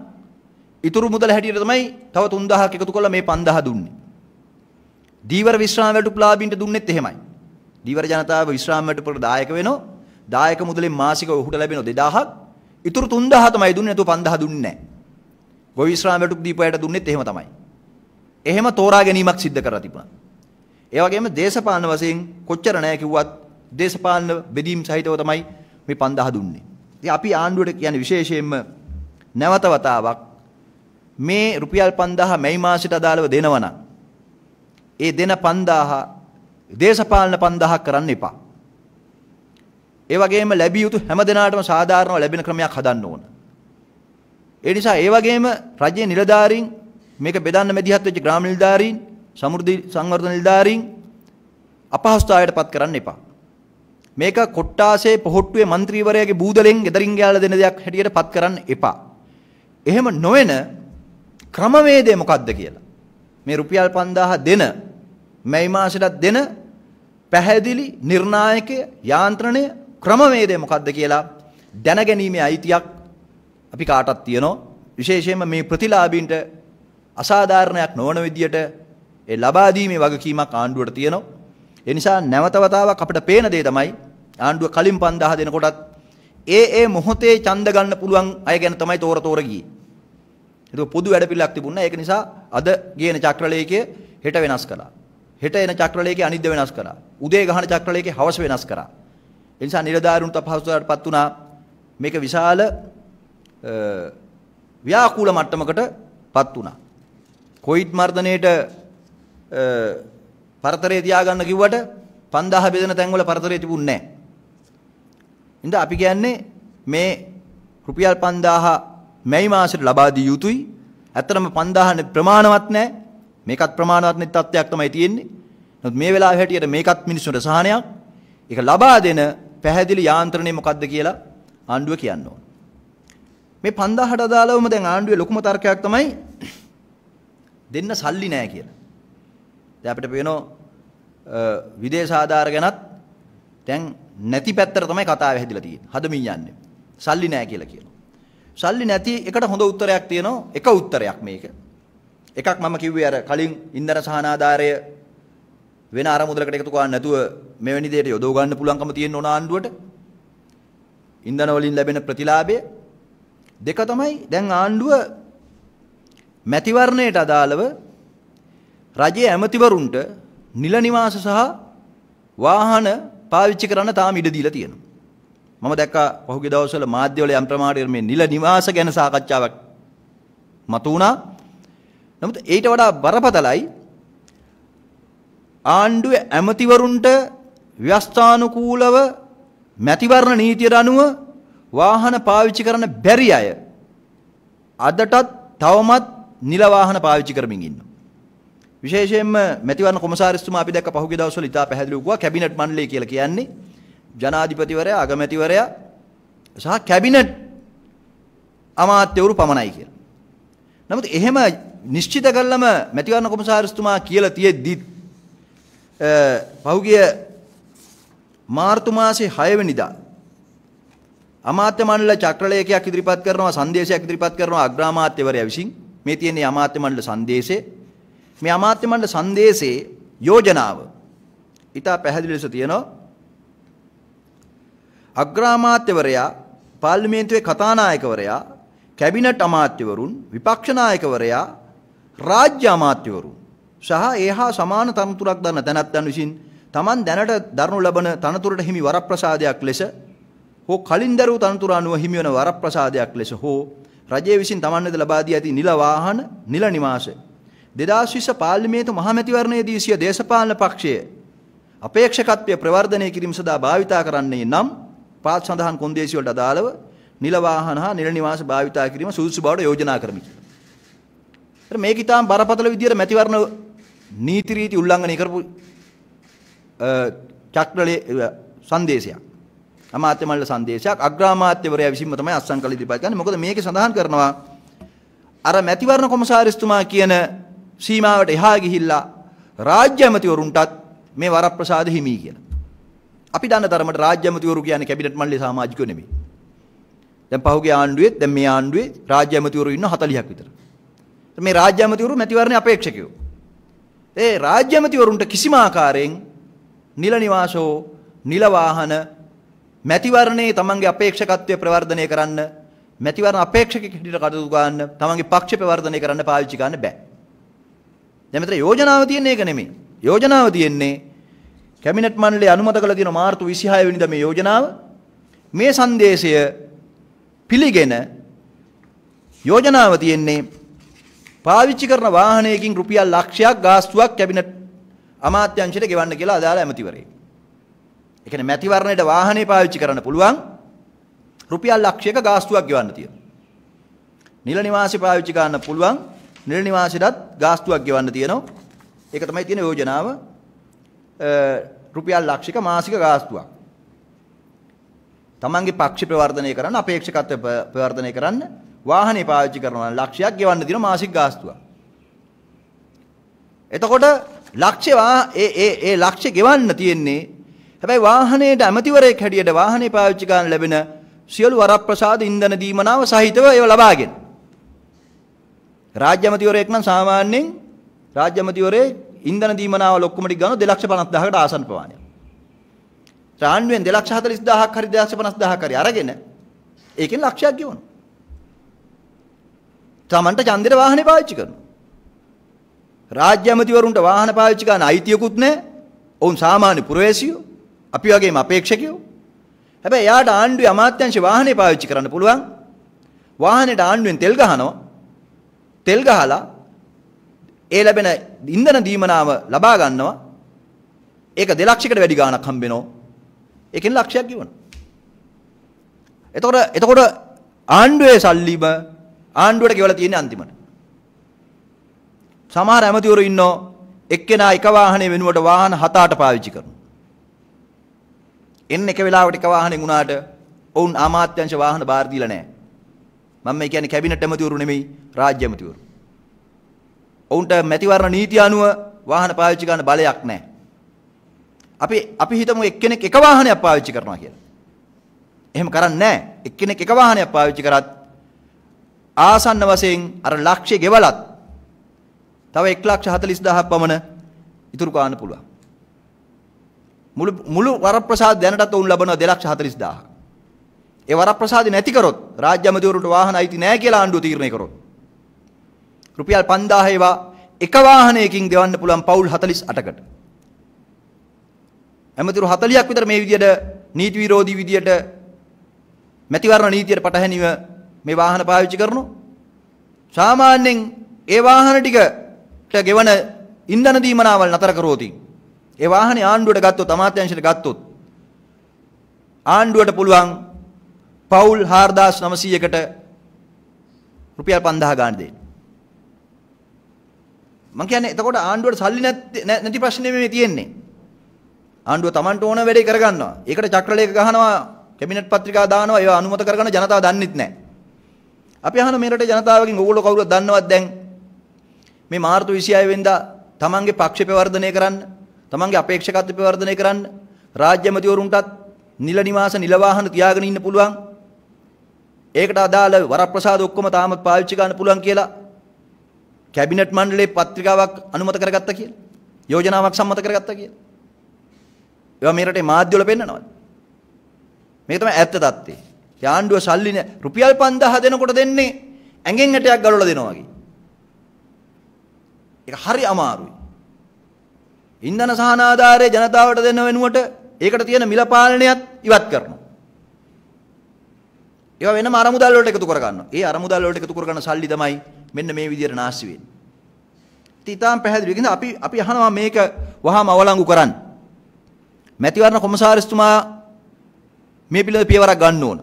ඉතුරු මුදල හැටියට තමයි තව 3000ක් එකතු කරලා මේ 5000 දුන්නේ. දීවර විශ්‍රාම වැටුප් ලාභීන්ට දුන්නෙත් එහෙමයි. දීවර ජනතාව විශ්‍රාමයට පුර දායක වෙනවා. දායක මුදලෙන් මාසිකව ඔහුට ලැබෙනවා 2000ක්. ඉතුරු 3000 තමයි දුන්නේ නැතුව 5000 දුන්නේ නැහැ. ගොවි විශ්‍රාමයට දීපයට දුන්නෙත් එහෙම තමයි. එහෙම තෝරා ගැනීමක් සිද්ධ කරලා තිබුණා. ඒ වගේම දේශපාලන වශයෙන් කොච්චර නැහැ කිව්වත් දේශපාලන බෙදීම් සහිතව තමයි මේ 5000 දුන්නේ. ඉතින් අපි ආණ්ඩුවට කියන්නේ විශේෂයෙන්ම නැවත වතාවක් මේ රුපියල් 5000 මැයි මාසයට අදාළව දෙනවනම් ඒ දෙන 5000 දේශපාලන 5000ක් කරන්න එපා. ඒ වගේම ලැබිය යුතු හැම දිනාටම සාධාරණව ලැබෙන ක්‍රමයක් හදන්න ඕන. ඒ නිසා ඒ වගේම රජයේ නිලධාරීන් මේක බෙදන්න මැදිහත් වෙච්ච ග්‍රාම නිලධාරීන්, සමෘද්ධි සංවර්ධන නිලධාරීන් අපහසුතාවයට පත් කරන්න එපා. මේක කොට්ටාසේ පොහොට්ටුවේ മന്ത്രിවරයාගේ බූදලෙන් ගෙදරින් ගෑලා දෙන දෙයක් හැටියට පත් කරන්න එපා. එහෙම නොවන ක්‍රමවේදය මොකක්ද කියලා. මේ රුපියල් 5000 දෙන මේ මාසෙටත් දෙන පැහැදිලි නිර්ණායකය යාන්ත්‍රණය ක්‍රමවේදය මොකක්ද කියලා දැනගැනීමේ අයිතියක් අපි කාටත් තියෙනවා විශේෂයෙන්ම මේ ප්‍රතිලාභීන්ට අසාධාරණයක් නොවන විදියට ඒ ලබා දීමේ වගකීමක් ආණ්ඩුවට තියෙනවා ඒ නිසා නැවත වතාවක් අපිට පේන දේ තමයි ආණ්ඩුව කලින් 5000 දෙනකොටත් ඒ ඒ මොහොතේ ඡන්ද ගන්න පුළුවන් අය ගැන තමයි තෝර තෝර ගියේ ඒක පොදු වැඩපිළිවෙලක් තිබුණා ඒක නිසා අද ගේන චක්‍රලේඛය හෙට වෙනස් කළා හෙට එන චක්‍රලේඛයේ අනිද්ද වෙනස් කරා. උදේ ගහන චක්‍රලේඛයේ හවස වෙනස් කරා. ඒ නිසා නිරදාරුන්ට අපහසුතාවටපත් වුණා. මේක විශාල ව්‍යාකූල මට්ටමකටපත් වුණා. කොයිඩ් මර්ධනයේට පරතරේ තියාගන්න කිව්වට 5000 බෙදෙන තැන්වල පරතරේ තිබුණේ නැහැ. ඉතින් අපි කියන්නේ මේ රුපියල් 5000 මැයි මාසෙට ලබා දිය යුතුයි. ඇත්තටම 5000 ප්‍රමාණවත් නැහැ. මේකත් ප්‍රමාණවත් නැති තත්ත්වයක් තමයි තියෙන්නේ. නමුත් මේ වෙලාවේ හැටියට මේකත් මිනිස්සුන්ට සහනයක්. ඒක ලබා දෙන පැහැදිලි යාන්ත්‍රණය මොකද්ද කියලා ආණ්ඩුව කියන්න ඕන. මේ 5000ට අදාළවම දැන් ආණ්ඩුවේ ලොකුම තර්කයක් තමයි දෙන්න සල්ලි නෑ කියලා. දැන් අපිට පේනවා විදේශ ආධාර ගැනත් දැන් නැති පැත්තට තමයි කතාව හැදිලා තියෙන්නේ. හදමින් යන්නේ. සල්ලි නෑ කියලා කියනවා. සල්ලි නැති එකට හොඳ උත්තරයක් තියෙනවා. එක උත්තරයක් මේක. එකක් මම කිව්වේ අර කලින් ඉන්ධන සහනාධාරය වෙන අරමුදලකට එකතු කරන්නේ නැතුව මෙවැනි දෙයකට යොදව ගන්න පුළුවන්කම තියෙන ඕන ආණ්ඩුවට ඉන්ධන වලින් ලැබෙන ප්‍රතිලාභය දෙක තමයි දැන් ආණ්ඩුව මැතිවරණයට අදාළව රජයේ ඇමතිවරුන්ට නිල නිවාස සහ වාහන පාවිච්චි කරන්න තාම ඉඩ දීලා තියෙනවා. මම දැක්කා පහුගිය දවස්වල මාධ්‍යවල යම් ප්‍රමාණයකට මේ නිල නිවාස ගැන සාකච්ඡාවක් මතු වුණා. නමුත් ඊට වඩා බරපතලයි ආණ්ඩුවේ ඇමතිවරුන්ට ව්‍යවස්ථානුකූලව මැතිවරණ නීතියට අනුව වාහන පාවිච්චි කරන්න බැරි අය අදටත් තවමත් නිල වාහන පාවිච්චි කරමින් ඉන්නවා. විශේෂයෙන්ම මැතිවරණ කොමසාරිස්තුමා අපි දැක්ක පහුගිය දවස්වල ඉතා පැහැදිලිව ගුවා කැබිනට් මණ්ඩලය කියලා කියන්නේ ජනාධිපතිවරයා අගමැතිවරයා සහ කැබිනට් අමාත්‍යවරු පමණයි කියලා. නමුත් එහෙම නිශ්චිත කළම මැතිවරණ කොමසාරිස්තුමා කියලා තියෙද්දිත් පහුගිය මාර්තු මාසේ 6 වෙනිදා අමාත්‍ය මණ්ඩල චක්‍රලේඛයක් ඉදිරිපත් කරනවා සංදේශයක් ඉදිරිපත් කරනවා අග්‍රාමාත්‍යවරයා විසින් මේ තියෙන්නේ අමාත්‍ය මණ්ඩල සංදේශේ මේ අමාත්‍ය මණ්ඩල සංදේශේ යෝජනාව ඊට පැහැදිලි ලෙස තියෙනවා අග්‍රාමාත්‍යවරයා පාර්ලිමේන්තුවේ කතානායකවරයා කැබිනට් අමාත්‍යවරුන් විපක්ෂ නායකවරයා රාජ්‍ය අමාත්‍යවරුන් සහ ඒහා සමාන තනතුරක් දරන තැනැත්තන් විසින් Taman දැනට දරනු ලබන තනතුරට හිමි වරප්‍රසාදයක් ලෙස හෝ කලින් දරූ තනතුර අනුව හිමිවන වරප්‍රසාදයක් ලෙස හෝ රජය විසින් Taman වෙත ලබා දී ඇති නිල වාහන නිල නිවාස 2020 පාර්ලිමේන්තු මහමැතිවරණයේදී සිය දේශපාලන පක්ෂය අපේක්ෂකත්වය ප්‍රවර්ධනය කිරීම සඳහා භාවිතා කරන්නේ නම් පාත් සඳහන් කොන්දේසි වලට අදාළව නිල වාහන හා නිල නිවාස භාවිතා කිරීම සුදුසු බවට යෝජනා කරමි. මේක ඊටාම් බරපතල විදියට මැතිවරණ නීති රීති උල්ලංඝනය කරපු චක්‍රලේ සංදේශයක්. අමාත්‍ය මණ්ඩල සංදේශයක් අග්‍රාමාත්‍යවරයා විසින්ම තමයි අස්සම් කළ ඉදිරිපත් කරන්නේ. මොකද මේකේ සඳහන් කරනවා අර මැතිවරණ කොමසාරිස්තුමා කියන සීමාවට එහා ගිහිල්ලා රාජ්‍ය ඇමතිවරුන්ටත් මේ වරප්‍රසාද හිමි කියලා. අපි දන්න තරමට රාජ්‍ය ඇමතිවරු කියන්නේ කැබිනට් මණ්ඩලයේ සමාජිකයෝ නෙමෙයි. දැන් පහුගිය ආණ්ඩුවේ දැන් මේ ආණ්ඩුවේ රාජ්‍ය ඇමතිවරු ඉන්න 40ක් විතර. මේ රාජ්‍ය ඇමතිවරු මැතිවරණ අපේක්ෂකයෝ. ඒ රාජ්‍ය ඇමතිවරුන්ට කිසිම ආකාරයෙන් නිල නිවාසෝ නිල වාහන මැතිවරණේ තමන්ගේ අපේක්ෂකත්වය ප්‍රවර්ධනය කරන්න මැතිවරණ අපේක්ෂකෙක් හිටියට කටයුතු ගන්න තමන්ගේ පක්ෂ ප්‍රවර්ධනය කරන්න පාවිච්චි ගන්න බෑ. දැන් මෙතන යෝජනාව තියෙන්නේ ඒක නෙමෙයි. යෝජනාව තියෙන්නේ කැබිනට් මණ්ඩලය අනුමත කළ තියෙන මාර්තු 26 වෙනිදා මේ යෝජනාව මේ සංදේශය පිළිගෙන යෝජනාව තියෙන්නේ පාවිච්චි කරන වාහනයකින් රුපියල් ලක්ෂයක් ගාස්තුවක් කැබිනට් අමාත්‍යංශයට ගෙවන්න කියලා අදාළ ඇමතිවරේ. ඒ කියන්නේ මැතිවරණයට වාහනේ පාවිච්චි කරන්න පුළුවන් රුපියල් ලක්ෂයක ගාස්තුවක් ගෙවන්න තියෙනවා. නිල නිවාසේ පාවිච්චි කරන්න පුළුවන් නිල නිවාසෙටත් ගාස්තුවක් ගෙවන්න තියෙනවා. ඒක තමයි තියෙන යෝජනාව. රුපියල් ලක්ෂයක මාසික ගාස්තුවක්. තමන්ගේ පක්ෂ ප්‍රවර්ධනය කරන්න අපේක්ෂකත්වය ප්‍රවර්ධනය කරන්න වාහනේ පාවිච්චි කරනවා ලක්ෂයක් ගෙවන්න දින මාසික ගාස්තුවක්. එතකොට ලක්ෂ්‍ය ඒ ඒ ඒ ලක්ෂ්‍ය ගෙවන්න තියෙන්නේ හැබැයි වාහනේට ඇමතිවරයෙක් හැටියට වාහනේ පාවිච්චි කරන්න ලැබෙන සියලු වරප්‍රසාද ඉන්ධන දීමනාව සහිතව ඒව ලබාගෙන රාජ්‍ය ඇමතිවරයෙක් නම් සාමාන්‍යයෙන් රාජ්‍ය ඇමතිවරේ ඉන්ධන දීමනාව ලොක්කම ටික ගන්න 250000කට ආසන්න ප්‍රමාණයක්. රාණ්ඩුවෙන් 240000ක් හරි 250000ක් හරි අරගෙන ඒකෙන් ලක්ෂයක් ගෙවනවා. තමන්ට ඡන්දෙට වාහනේ පාවිච්චි කරනවා. රාජ්‍ය ඇමතිවරුන්ට වාහන පාවිච්චි කරන්න අයිතියකුත් නැහැ. ඔවුන් සාමාන්‍ය පුරවැසියෝ, අපි වගේම අපේක්ෂකයෝ. හැබැයි එයාට ආණ්ඩුවේ අමාත්‍යංශ වාහනේ පාවිච්චි කරන්න පුළුවන්. වාහනේට ආණ්ඩුවෙන් තෙල් ගහනවා. තෙල් ගහලා ඒ ලැබෙන ඉන්ධන දීමනාව ලබා ගන්නවා. ඒක 2 ලක්ෂයකට වැඩි ගාණක් හම්බ වෙනවා. ඒකෙන් ලක්ෂයක් ගෙවනවා. එතකොට එතකොට ආණ්ඩුවේ සල්ලිම ආණ්ඩුවට ගෙවලා තියෙන්නේ අන්තිමට. සමහර ඇමතිවරු ඉන්නෝ එක්කෙනා එක වාහනේ වෙනුවට වාහන හත අට පාවිච්චි කරනවා. එන්න එක වෙලාවට එක වාහනේ වුණාට ඔවුන් ආමාත්‍යංශ වාහන බාර දීලා නැහැ. මම මේ කියන්නේ කැබිනට් ඇමතිවරු නෙමෙයි රාජ්‍ය ඇමතිවරු. ඔවුන්ට මැතිවරණ නීතිය අනුව වාහන පාවිච්චි කරන්න බලයක් නැහැ. අපි අපි හිතමු එක්කෙනෙක් එක වාහනයක් පාවිච්චි කරනවා කියලා. එහෙම කරන්නේ නැහැ. එක්කෙනෙක් එක වාහනයක් පාවිච්චි කරත් ආසන්න වශයෙන් අර ලක්ෂ්‍ය ගෙවලත් තව 140000ක් පමණ ඉතුරු කරන්න පුළුවන්. මුළු මුළු වරප්‍රසාද දැනටත් උන් ලබනවා 240000ක්. ඒ වරප්‍රසාද නැති කරොත් රාජ්‍ය අමාත්‍යවරුන්ට වාහන අයිති නැහැ කියලා ආණ්ඩුව තීරණය කරොත් රුපියල් 5000 එක වාහනයකින් දෙවන්න පුළුවන් පවුල් 48කට. ඇමතිවරු 40ක් විතර මේ විදියට නීති විරෝධී විදියට මැතිවරණ නීතියට පටහැනිව මේ වාහන පාවිච්චි කරනවා. සාමාන්‍යයෙන් ඒ වාහන ටිකට ගෙවන ඉන්ධන දීමනාවල් නතර කරෝති. ඒ වාහනේ ආණ්ඩුවට ගත්තොත් අමාත්‍යාංශයට ගත්තොත් ආණ්ඩුවට පුළුවන් පවුල් 4900කට රුපියල් 5000 ගන්න දෙන්න. මම කියන්නේ එතකොට ආණ්ඩුවට සල්ලි නැති ප්‍රශ්නේ මේ තියෙන්නේ. ආණ්ඩුව Tamanට ඕන වැඩේ කරගන්නවා. ඒකට චක්‍රලේඛ ගහනවා, කැබිනට් පත්‍රිකා දානවා, ඒවා අනුමත කරගන්න ජනතාව දන්නෙත් නැහැ. අපි අහන මේ රටේ ජනතාවගෙන් ඕගොල්ලෝ කවුරුද දන්නවද දැන්? මේ මාර්තු 26 වෙනිදා Tamanගේ පක්ෂ ප්‍රවර්ධනය කරන්න, Tamanගේ අපේක්ෂකත්ව ප්‍රවර්ධනය කරන්න, රාජ්‍ය මැතිවරුන්ටත් නිල නිවාස නිල වාහන තියාගෙන ඉන්න පුළුවන්. ඒකට අදාළ වරප්‍රසාද ඔක්කොම තාම පාවිච්චි ගන්න පුළුවන් කියලා කැබිනට් මණ්ඩලයේ පත්‍රිකාවක් අනුමත කරගත්තා කියලා. යෝජනාවක් සම්මත කරගත්තා කියලා. ඒවා මේ රටේ මාධ්‍ය වල පෙන්නනවද? මේක තමයි ඇත්ත தත්ත්වය. යාණ්ඩුව සල්ලි රුපියල් 5000 දෙනකොට දෙන්නේ ඇඟෙන් ඇටයක් ගලවලා දෙනවා වගේ. ඒක හරි අමාරුයි. ඉන්ධන සහන ආධාරය ජනතාවට දෙන වෙනුවට ඒකට තියෙන මිල පාලනයත් ඉවත් කරනවා. ඒවා වෙනම අරමුදල් වලට එකතු කර ගන්නවා. ඒ අරමුදල් වලට එකතු කර ගන්න සල්ලි තමයි මෙන්න මේ විදියට නාස්ති වෙන්නේ. ඉතින් ඊටාම් පැහැදිලි. ඒ කියන්නේ අපි අපි අහනවා මේක වහාම අවලංගු කරන්නේ මැතිවරණ කොමසාරිස්තුමා මේ පිළිබඳ පියවරක් ගන්න ඕන.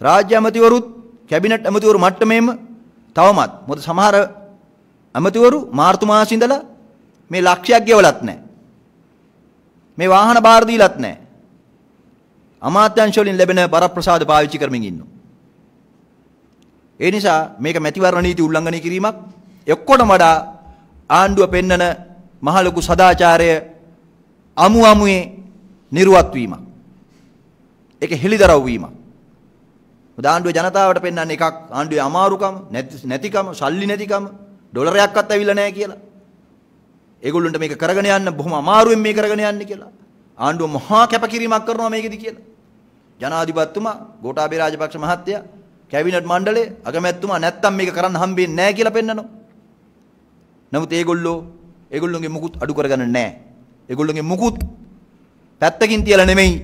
රාජ්‍ය ඇමතිවරුත් කැබිනට් ඇමතිවරු මට්ටමේම තවමත් මොකද සමහර ඇමතිවරු මාර්තු මාසෙ ඉඳලා මේ ලක්ෂයක් ගෙවලත් නැහැ. මේ වාහන බාර දීලත් නැහැ. අමාත්‍යංශ වලින් ලැබෙන බරප්‍රසාද පාවිච්චි කරමින් ඉන්නවා. ඒ නිසා මේක මැතිවරණ නීති උල්ලංඝනය කිරීමක් එක්කොටම වඩා ආණ්ඩුව පෙන්නන මහලොකු සදාචාරය අමු අමුයේ නිර්වත් වීමක්. ඒක හෙලිදරව් වීමක්. මොකද ආණ්ඩුවේ ජනතාවට පෙන්වන්නේ එකක් ආණ්ඩුවේ අමාරුකම, නැතිකම, සල්ලි නැතිකම, ඩොලරයක්වත් ඇවිල්ලා නැහැ කියලා. ඒගොල්ලන්ට මේක කරගෙන යන්න බොහොම අමාරුවෙන් මේ කරගෙන යන්නේ කියලා. ආණ්ඩුව මහා කැපකිරීමක් කරනවා මේකෙදි කියලා. ජනාධිපතිතුමා ගෝඨාභය රාජපක්ෂ මහත්තයා කැබිනට් මණ්ඩලයේ අගමැතිතුමා නැත්තම් මේක කරන්න හම්බෙන්නේ නැහැ කියලා පෙන්නනවා. නමුත් ඒගොල්ලෝ ඒගොල්ලොන්ගේ මුකුත් අඩු කරගන්න නැහැ. ඒගොල්ලොන්ගේ මුකුත් පැත්තකින් තියලා නෙමෙයි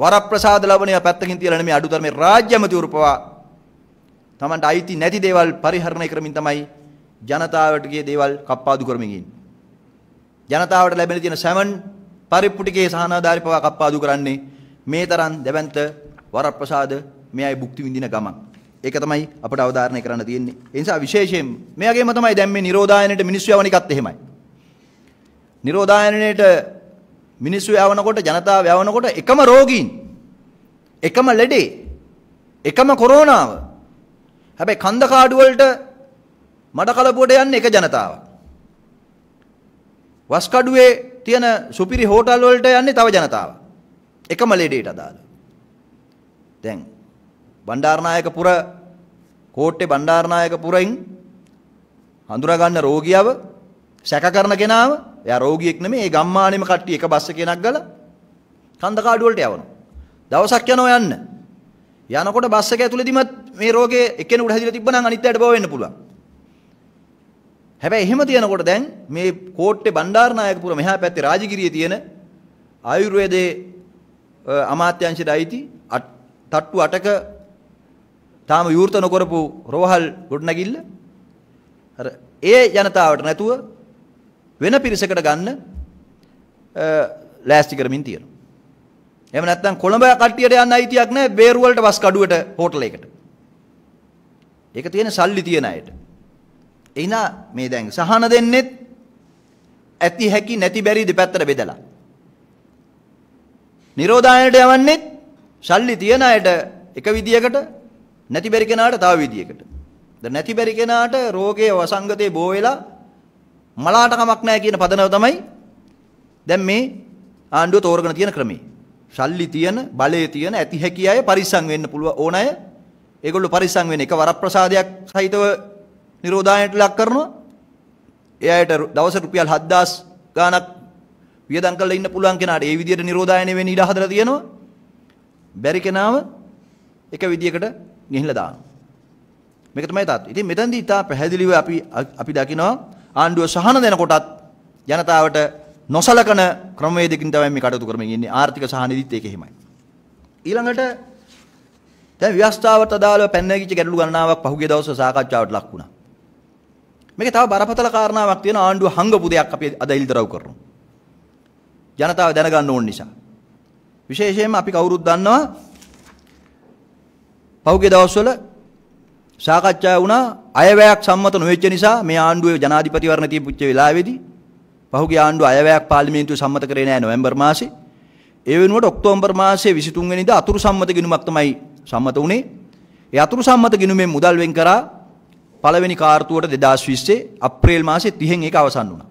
වරප්‍රසාද ලැබණේ පැත්තකින් තියලා නෙමෙයි අඩුතරමේ රාජ්‍ය ඇමතිවරු පවා Tamanට අයිති නැති දේවල් පරිහරණය කරමින් තමයි ජනතාවට ගියේ දේවල් කප්පාදු කරමින් ඉන්නේ. ජනතාවට ලැබෙන තියෙන සැමන් පරිප්පු ටිකේ සහනාධාරි පවා කප්පාදු කරන්නේ මේ තරම් දෙවන්ත වරප්‍රසාද මේ අය භුක්ති විඳින ගමන්. ඒක තමයි අපට අවධාරණය කරන්න තියෙන්නේ. ඒ නිසා විශේෂයෙන් මෙයාගේම තමයි දැන් මේ නිරෝධායනයේ මිනිස්සු යවන එකත් එහෙමයි. නිරෝධායනයේට මිනිස්සු යවනකොට ජනතාව යවනකොට එකම රෝගීන් එකම ලෙඩේ එකම කොරෝනාව හැබැයි කන්ද කාඩු වලට මඩ කලපුවට යන්නේ එක ජනතාවක් වස් කඩුවේ තියෙන සුපිරි හෝටල් වලට යන්නේ තව ජනතාවක් එකම ලෙඩේට අදාළ දැන් බණ්ඩාරනායක පුර කෝට්ටේ බණ්ඩාරනායක පුරින් හඳුනා ගන්න රෝගියව සැක කරන කෙනාව එයා රෝගියෙක් නෙමෙයි ඒ ගම්මානෙම කට්ටිය එක බස් එකේ නක් ගලා කන්දකාඩු වලට යවනවා. දවසක් යනවා යන්න. යනකොට බස් එක ඇතුළේදීමත් මේ රෝගේ එක්කෙනෙකුට හැදිලා තිබ්බනම් අනිත් අයට බව වෙන්න පුළුවන්. හැබැයි එහෙම තියනකොට දැන් මේ කෝට්ටේ බණ්ඩාරනායකපුර මෙහා පැත්තේ රාජගිරියේ තියෙන ආයුර්වේදයේ අමාත්‍යංශයට අයිති තට්ටු 8ක තාම විවෘත නොකරපු රෝහල් ගොඩනැගිල්ල අර ඒ ජනතාවට නැතුව වෙන පිරිසකට ගන්න ලෑස්ති කරමින් තියෙනවා. එහෙම නැත්නම් කොළඹ කට්ටියට යන්න අයිතියක් නැහැ බේරු වලට බස් කඩුවට හෝටලයකට. ඒක තියෙන සල්ලි තියෙන අයට. එහෙනම් මේ දැන් සහන දෙන්නෙත් ඇති හැකි නැති බැරි දෙපැත්තට බෙදලා. නිරෝධායනට යවන්නෙත් සල්ලි තියෙන අයට එක විදියකට නැති බැරි කෙනාට තව විදියකට. ද නැති බැරි කෙනාට රෝගයේ වසංගතේ බෝ වෙලා මලාට කමක් නැහැ කියන පදනම තමයි දැන් මේ ආණ්ඩුව තෝරගෙන තියෙන ක්‍රමේ. ශල්ලි තියෙන, බලයේ තියෙන, ඇති හැකි අය පරිස්සම් වෙන්න පුළුවන් ඕන අය. ඒගොල්ලෝ පරිස්සම් වෙන එක වරප්‍රසාදයක් සහිතව නිරෝධායනට ලක් කරනවා. ඒ අයට දවසට රුපියල් 7000 ගාණක් වියදම් කරලා ඉන්න පුළුවන් කෙනාට ඒ විදිහට නිරෝධායන වෙන්න ඉඩ හදලා තියෙනවා. බැරි කෙනාව එක විදියකට ගිහිල්ලා දානවා. මේක තමයි තාත්තු. ඉතින් මෙතනදී ඉතා පැහැදිලිව අපි අපි දකිනවා ආණ්ඩුව සහන දෙනකොටත් ජනතාවට නොසලකන ක්‍රමවේදකින් තමයි මේ කටයුතු කරමින් ඉන්නේ ආර්ථික සහනෙදිත් ඒක එහෙමයි. ඊළඟට දැන් ව්‍යවස්ථාවට අදාළව පැන නැගිච්ච ගැටලු ගණනාවක් පහුගිය දවස්වල සාකච්ඡාවට ලක් වුණා. මේකේ තව බරපතල කාරණාවක් තියෙන ආණ්ඩුව හංගපු දෙයක් අපි අද ඉල්තරව් කරනවා. ජනතාව දැනගන්න ඕන නිසා. විශේෂයෙන්ම අපි කවුරුත් දන්නවා පහුගිය දවස්වල සාකච්ඡා වුණා අයවැයක් සම්මත නොවෙච්ච නිසා මේ ආණ්ඩුවේ ජනාධිපතිවරණ තියපුච්ච වෙලාවේදී පහුගිය ආණ්ඩුව අයවැයක් පාර්ලිමේන්තුවේ සම්මත කරේ නැහැ නොවැම්බර් මාසේ. ඒ වෙනුවට ඔක්තෝබර් මාසේ 23 වෙනිදා අතුරු සම්මත ගිණුමක් තමයි සම්මත වුණේ. ඒ අතුරු සම්මත ගිණුමෙන් මුදල් වෙන් කරා පළවෙනි කාර්තුවට 2020 අප්‍රේල් මාසේ 30 ඒක අවසන් වුණා.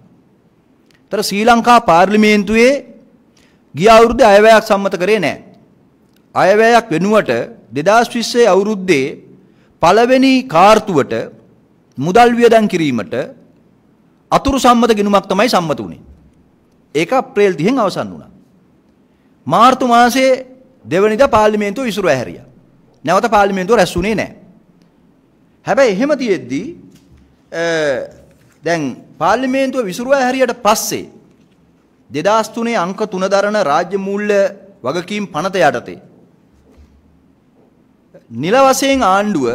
ତර ශ්‍රී ලංකා පාර්ලිමේන්තුවේ ගිය අවුරුද්දේ අයවැයක් සම්මත කරේ නැහැ. අයවැයක් වෙනුවට 2020 අවුරුද්දේ පළවෙනි කාර්තුවට මුදල් වියදම් කිරීමට අතුරු සම්මත ගිණුමක් තමයි සම්මත වුනේ. ඒක අප්‍රේල් 30න් අවසන් වුණා. මාර්තු මාසයේ දෙවනිදා පාර්ලිමේන්තුව ඉසුරු ඇහැරියා. නැවත පාර්ලිමේන්තුව රැස් වුණේ නැහැ. හැබැයි එහෙම තියෙද්දී දැන් පාර්ලිමේන්තුව විසුරුවා හැරියට පස්සේ 2003 අංක 3 දරන රාජ්‍ය මූල්‍ය වගකීම් පනත යටතේ නිල වශයෙන් ආණ්ඩුව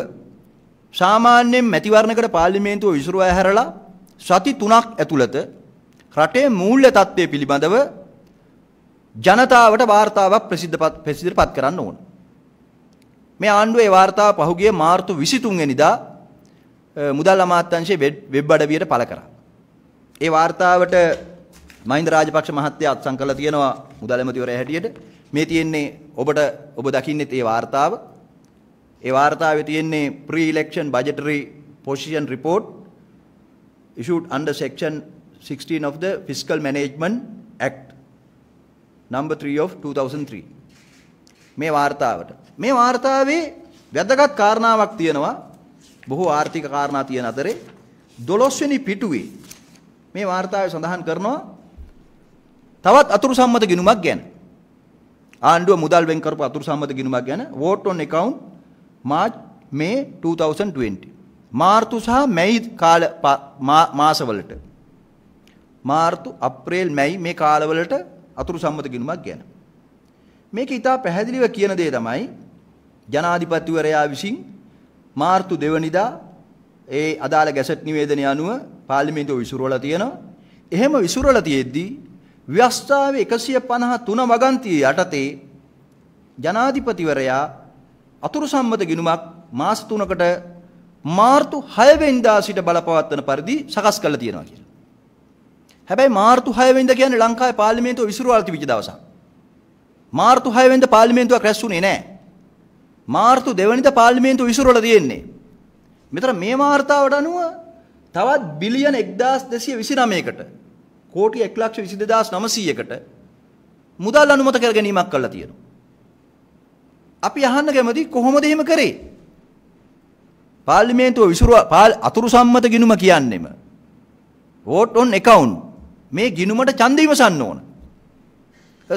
සාමාන්‍යයෙන් මැතිවරණකට පාර්ලිමේන්තුව විසිරුවා හැරලා සති 3ක් ඇතුළත රටේ මූල්‍ය තත්ත්වය පිළිබඳව ජනතාවට වාර්තාවක් ප්‍රසිද්ධපත් කරන්න ඕන. මේ ආණ්ඩුවේ වාර්තාව පහුගිය මාර්තු 23 වෙනිදා මුදල් අමාත්‍යාංශයේ වෙබ් අඩවියට පළ කරා. ඒ වාර්තාවට මහින්ද රාජපක්ෂ මහත්තයා අත්සන් කරලා තියෙනවා මුදල් ඇමතිවරයා හැටියට. මේ තියෙන්නේ ඔබට ඔබ දකින්නෙත් ඒ වාර්තාව. ඒ වාර්තාවේ තියෙන්නේ pre election budgetary position report issued under section 16 of the fiscal management act number 3 of 2003 මේ වාර්තාවට මේ වාර්තාවේ වැදගත් කාරණාවක් තියෙනවා බොහෝ ආර්ථික කාරණා තියෙන අතරේ 12 වෙනි පිටුවේ මේ වාර්තාවේ සඳහන් කරනවා තවත් අතුරු සම්මත ගිණුමක් ගැන ආණ්ඩුව මුදල් වෙන් කරපු අතුරු සම්මත ගිණුමක් ගැන vote on account මාර්ච් මේ 2020 මාර්තු සහ මැයි කාල මාසවලට මාර්තු අප්‍රේල් මැයි මේ කාලවලට අතුරු සම්මත ගිණුමක් ගැන මේක ඊට පැහැදිලිව කියන දේ තමයි ජනාධිපතිවරයා විසින් මාර්තු දෙවනිදා ඒ අදාළ ගැසට් නිවේදනය අනුව පාර්ලිමේන්තුව විසිරුවලා තියෙනවා එහෙම විසිරුවලා තියෙද්දී ව්‍යවස්ථාවේ 153 වගන්තිය යටතේ ජනාධිපතිවරයා අතුරු සම්මත ගිණුමක් මාස 3කට මාර්තු 6 වෙනිදා සිට බලපවත්වන පරිදි සකස් කරලා තියෙනවා කියලා. හැබැයි මාර්තු 6 වෙනිදා කියන්නේ ලංකාවේ පාර්ලිමේන්තුව විසිරුවාලා තිබිච්ච දවසක්. මාර්තු 6 වෙනිදා පාර්ලිමේන්තුවක් රැස් වුණේ නැහැ. මාර්තු 2 වෙනිදා පාර්ලිමේන්තුව විසිරුවලා තියෙන්නේ. මෙතන මේ වාර්තාවට අනුව තවත් බිලියන 1229කට කෝටි 122900කට මුදල් අනුමත කර ගැනීමක් කරලා තියෙනවා. අපි අහන්න කැමති කොහොමද එහෙම කරේ? පාර්ලිමේන්තුව විසුරුව අතුරු සම්මත ගිනුම කියන්නේම vote on account මේ ගිනුමට ඡන්ද විමසන්න ඕන.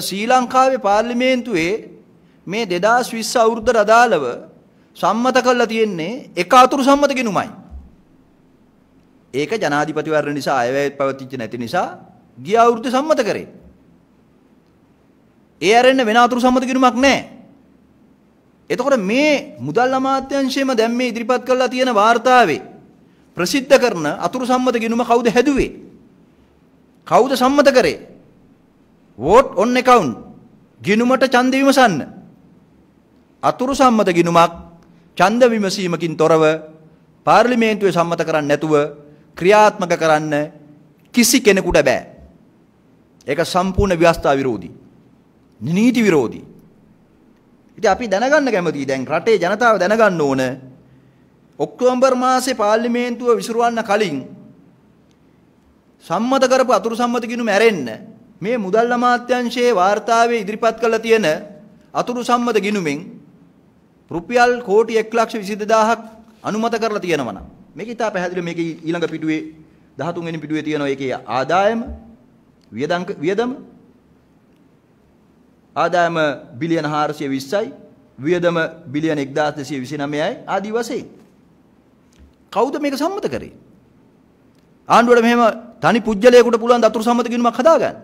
ශ්‍රී ලංකාවේ පාර්ලිමේන්තුවේ මේ 2020 අවුරුද්ද රදාලව සම්මත කරලා තියෙන්නේ එක අතුරු සම්මත ගිනුමයි. ඒක ජනාධිපතිවරණ නිසා අයවැයත් පවතිච්ච නැති නිසා ගිය අවුරුද්ද සම්මත කරේ. ඒ ඇරෙන්න වෙන අතුරු සම්මත ගිනුමක් නැහැ. එතකොට මේ මුදල් අමාත්‍යංශයේම දැන් මේ ඉදිරිපත් කරලා තියෙන වාර්තාවේ ප්‍රසිද්ධ කරන අතුරු සම්මත ගිණුම කවුද හැදුවේ? කවුද සම්මත කරේ? vote on account ගිණුමට ඡන්ද විමසන්න. අතුරු සම්මත ගිණුමක් ඡන්ද විමසීමකින් තොරව පාර්ලිමේන්තුවේ සම්මත කරන්නේ නැතුව ක්‍රියාත්මක කරන්න කිසි කෙනෙකුට බෑ. ඒක සම්පූර්ණ ව්‍යවස්ථා විරෝධී. නීති විරෝධී. ඉතින් අපි දැනගන්න කැමතියි දැන් රටේ ජනතාව දැනගන්න ඕන ඔක්තෝබර් මාසේ පාර්ලිමේන්තුව විසිරවන්න කලින් සම්මත කරපු අතුරු සම්මත කිනුම ඇරෙන්න මේ මුදල් අමාත්‍යංශයේ වාර්තාවේ ඉදිරිපත් කළා තියෙන අතුරු සම්මත ගිණුමෙන් රුපියල් කෝටි 122000ක් අනුමත කරලා තියෙනවා නම් මේක ඉතා පැහැදිලි මේක ඊළඟ පිටුවේ 13 වෙනි පිටුවේ තියෙනවා ඒකේ ආදායම වියදම් ආදායම බිලියන 420යි, වියදම බිලියන 1229යි ආදී වශයෙන්. කවුද මේක සම්මත කරේ? ආණ්ඩුවට මෙහෙම තනි පුජ්‍යලයකට පුළුවන් දතුරු සම්මත ගිණුමක් හදාගන්න.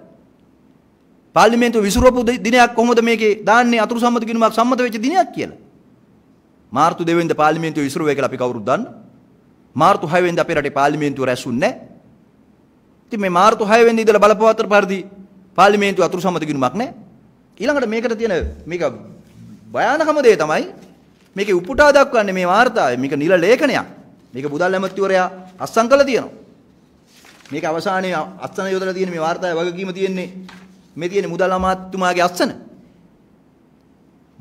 පාර්ලිමේන්තුව විසිරවපු දිනයක් කොහොමද මේකේ දාන්නේ අතුරු සම්මත ගිණුමක් සම්මත වෙච්ච දිනයක් කියලා. මාර්තු 2 වෙනිදා පාර්ලිමේන්තුව විසිරුවේ කියලා අපි කවුරුත් දන්නවා. මාර්තු 6 වෙනිදා අපේ රටේ පාර්ලිමේන්තුව රැස්ුන්නේ නැහැ. ඉතින් මේ මාර්තු 6 වෙනිදා ඉඳලා බලපවත්තර පරිදි පාර්ලිමේන්තුව අතුරු සම්මත ගිණුමක් නැහැ. ඊළඟට මේකට තියෙන මේක භයානකම දේ තමයි මේකේ උපුටා දක්වන්නේ මේ වார்த்தාවේ මේක නිල ලේඛනයක්. මේක බුදල් ඇමතිවරයා අස්සම් කළා තියෙනවා. මේක අවසානයේ අස්සන යොදලා තියෙන මේ වார்த்தාවේ වගකීම තියෙන්නේ මේ තියෙන මුදල් අමාත්‍යතුමාගේ අස්සන.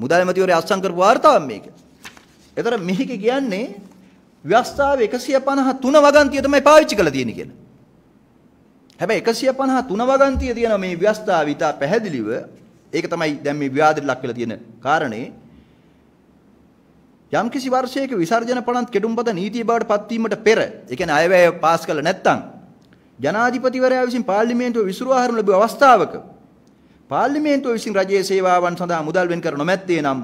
මුදල් ඇමතිවරයා අස්සම් කරපු වார்த்தාවක් මේක. ඒතර මෙහික කියන්නේ ව්‍යවස්ථාව 153 වගන්තිය තමයි පාවිච්චි කළ තියෙන්නේ කියලා. හැබැයි 153 වගන්තිය තියෙන මේ ව්‍යවස්ථාව ඉතා පැහැදිලිව ඒක තමයි දැන් මේ විවාදෙට ලක් වෙලා තියෙන කාරණේ. යම්කිසි වර්ෂයක විසර්ජන පනත් කෙඩුම්පත නීතිය බවට පත්වීමට පෙර, ඒ කියන්නේ අයවැය පාස් කළ නැත්නම් ජනාධිපතිවරයා විසින් පාර්ලිමේන්තුව විසුරුවා හරිනු ලැබූ අවස්ථාවක පාර්ලිමේන්තුව විසින් රජයේ සේවාවන් සඳහා මුදල් වෙන් කර නොමැත්තේ නම්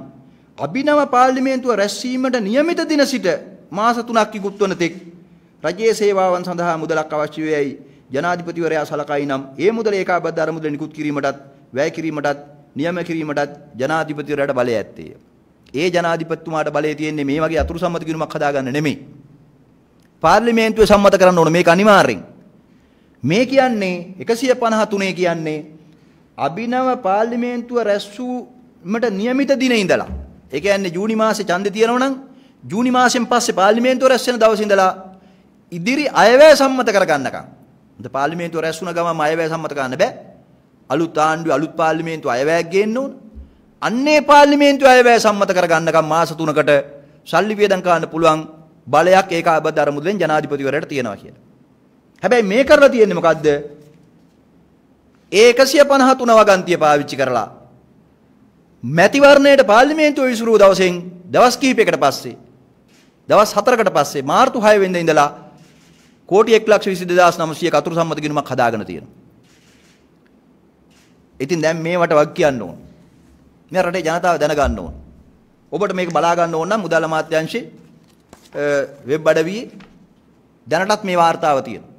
අභිනව පාර්ලිමේන්තුව රැස්වීමට නියමිත දින සිට මාස 3ක් ඉක්ුත් වන තෙක් රජයේ සේවාවන් සඳහා මුදලක් අවශ්‍ය වේයි ජනාධිපතිවරයා සලකයි නම් ඒ මුදල ඒකාබද්ධ අරමුදල නිකුත් කිරීමටත් වැය කිරීමටත් නියම කිරීමටත් ජනාධිපතිවරයාට බලය ඇත්තේ. ඒ ජනාධිපතිතුමාට බලය තියෙන්නේ මේ වගේ අතුරු සම්මත කිරීමක් හදාගන්න නෙමෙයි. පාර්ලිමේන්තුවේ සම්මත කරන්න ඕන මේක අනිවාර්යෙන්. මේ කියන්නේ 153 කියන්නේ අභිනව පාර්ලිමේන්තුව රැස් වූමට નિયમિત දිනේ ඉඳලා. ඒ කියන්නේ ජූනි මාසේ ඡන්දේ තියෙනවා නම් ජූනි මාසෙන් පස්සේ පාර්ලිමේන්තුව රැස් වෙන දවසේ ඉඳලා ඉදිරි අයවැය සම්මත කරගන්නකම්. ද පාර්ලිමේන්තුව රැස් වුණ ගමන් අයවැය සම්මත කරන්න බෑ. අලුත් ආණ්ඩුවේ අලුත් පාර්ලිමේන්තුව අයවැයක් ගේන්න ඕන. අන්නේ පාර්ලිමේන්තුව අයවැය සම්මත කරගන්නකම් මාස 3කට සල්ලි වියදම් කරන්න පුළුවන් බලයක් ඒක අබද අරමුදලෙන් ජනාධිපතිවරයාට තියෙනවා කියලා. හැබැයි මේ කරලා තියෙන්නේ මොකද්ද? ඒ 153 වගන්තිය පාවිච්චි කරලා මැතිවරණයට පාර්ලිමේන්තුව විසුරුව දවසෙන් දවස් කිහිපයකට පස්සේ දවස් 4කට පස්සේ මාර්තු 6 වෙනිදා ඉඳලා කෝටි 1 ලක්ෂ 22900 කතුරු සම්මත ගිණුමක් හදාගෙන තියෙනවා. ඉතින් දැන් මේවට වක් කියන්න ඕන. මේ රටේ ජනතාව දැනගන්න ඕන. ඔබට මේක බලා ගන්න ඕන නම් මුදල් අමාත්‍යාංශයේ වෙබ් අඩවියේ දැනටත් මේ වார்த்தාව තියෙනවා.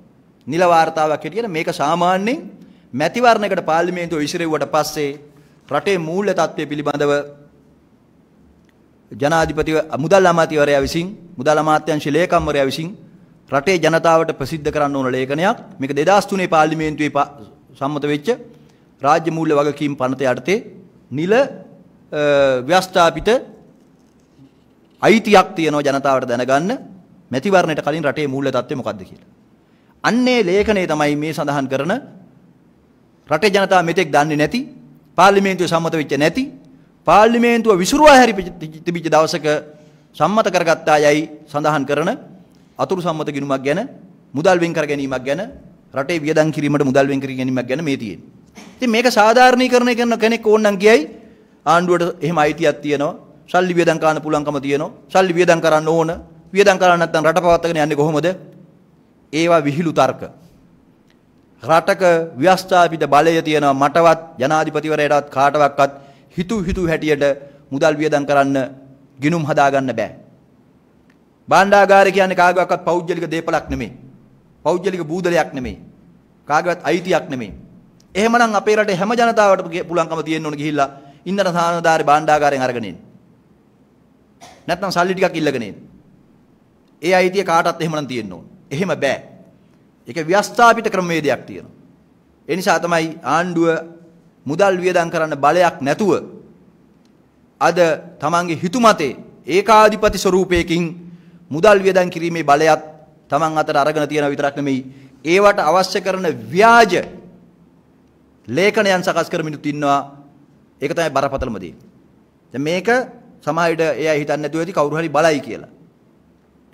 නිල වார்த்தාවක් හැටියට මේක සාමාන්‍යයෙන් මැතිවරණයකට පාර්ලිමේන්තුව විසිරෙව්වට පස්සේ රටේ මූල්‍ය තත්ත්වය පිළිබඳව ජනාධිපති මුදල් අමාත්‍යවරයා විසින් මුදල් අමාත්‍යංශ ලේකම්වරයා විසින් රටේ ජනතාවට ප්‍රසිද්ධ කරන්න ඕන ලේඛනයක් මේක 2003 පාර්ලිමේන්තුවේ සම්මත වෙච්ච රාජ්‍ය මූල්‍ය වගකීම් පනත යටතේ නිල ව්‍යස්ථාපිත අයිතියක් තියෙනවා ජනතාවට දැනගන්න මැතිවරණයට කලින් රටේ මූල්‍ය තත්ත්වය මොකක්ද කියලා. අන්නේ ලේඛනයේ තමයි මේ සඳහන් කරන රටේ ජනතාව මෙතෙක් දන්නේ නැති පාර්ලිමේන්තුවේ සම්මත වෙච්ච නැති පාර්ලිමේන්තුව විසිරුවා හැරි තිබිච්ච දවසක සම්මත කරගත්තා යයි සඳහන් කරන අතුරු සම්මත ගිණුමක් ගැන මුදල් වෙන් කර ගැනීමක් ගැන රටේ වියදම් කිරීමට මුදල් වෙන් කර ගැනීමක් ගැන මේ තියෙන්නේ. ඉතින් මේක සාධාරණීකරණය කරන කෙනෙක් ඕනනම් කියයි ආණ්ඩුවට එහෙම අයිතියක් තියෙනවා. සල්ලි වියදම් කරන්න පුළුවන්කම තියෙනවා. සල්ලි වියදම් කරන්න ඕන. වියදම් කරන්නේ නැත්නම් රට පවත්වාගෙන යන්නේ කොහොමද? ඒවා විහිළු තර්ක. රටක ව්‍යවස්ථාපිත බලය තියෙනවා මටවත් ජනාධිපතිවරයටවත් කාටවත්වත් හිතු හිතු හැටියට මුදල් වියදම් කරන්න ගිනුම් හදාගන්න බෑ. භාණ්ඩාගාරය කියන්නේ කාගවත්වත් පෞද්ගලික දේපලක් නෙමෙයි. පෞද්ගලික බූදලයක් නෙමෙයි. කාගවත් අයිතියක් නෙමෙයි. එහෙමනම් අපේ රටේ හැම ජනතාවටම පුළුවන්කම තියෙන්න ඕන ගිහිල්ලා ඉන්ධන සානදාරේ භාණ්ඩාගාරයෙන් අරගෙන එන්න. නැත්නම් සල්ලි ටිකක් ඉල්ලගෙන එන්න. ඒ අයිතිය කාටවත් එහෙමනම් තියෙන්න ඕන. එහෙම බෑ. ඒක ව්‍යස්ථාපිත ක්‍රමවේදයක් තියෙනවා. ඒ නිසා තමයි ආණ්ඩුව මුදල් වියදම් කරන්න බලයක් නැතුව අද තමන්ගේ හිතුමතේ ඒකාධිපති ස්වරූපයකින් මුදල් වියදම් කිරීමේ බලයත් තමන් අතර අරගෙන තියෙන විතරක් නෙමෙයි ඒවට අවශ්‍ය කරන ව්‍යාජ ලේඛනයන් සකස් කරමිනුත් ඉන්නවා. ඒක තමයි බරපතලම දේ. දැන් මේක සමාජයට එයා හිතන්නේ නැතුව ඇති කවුරු හරි බලයි කියලා.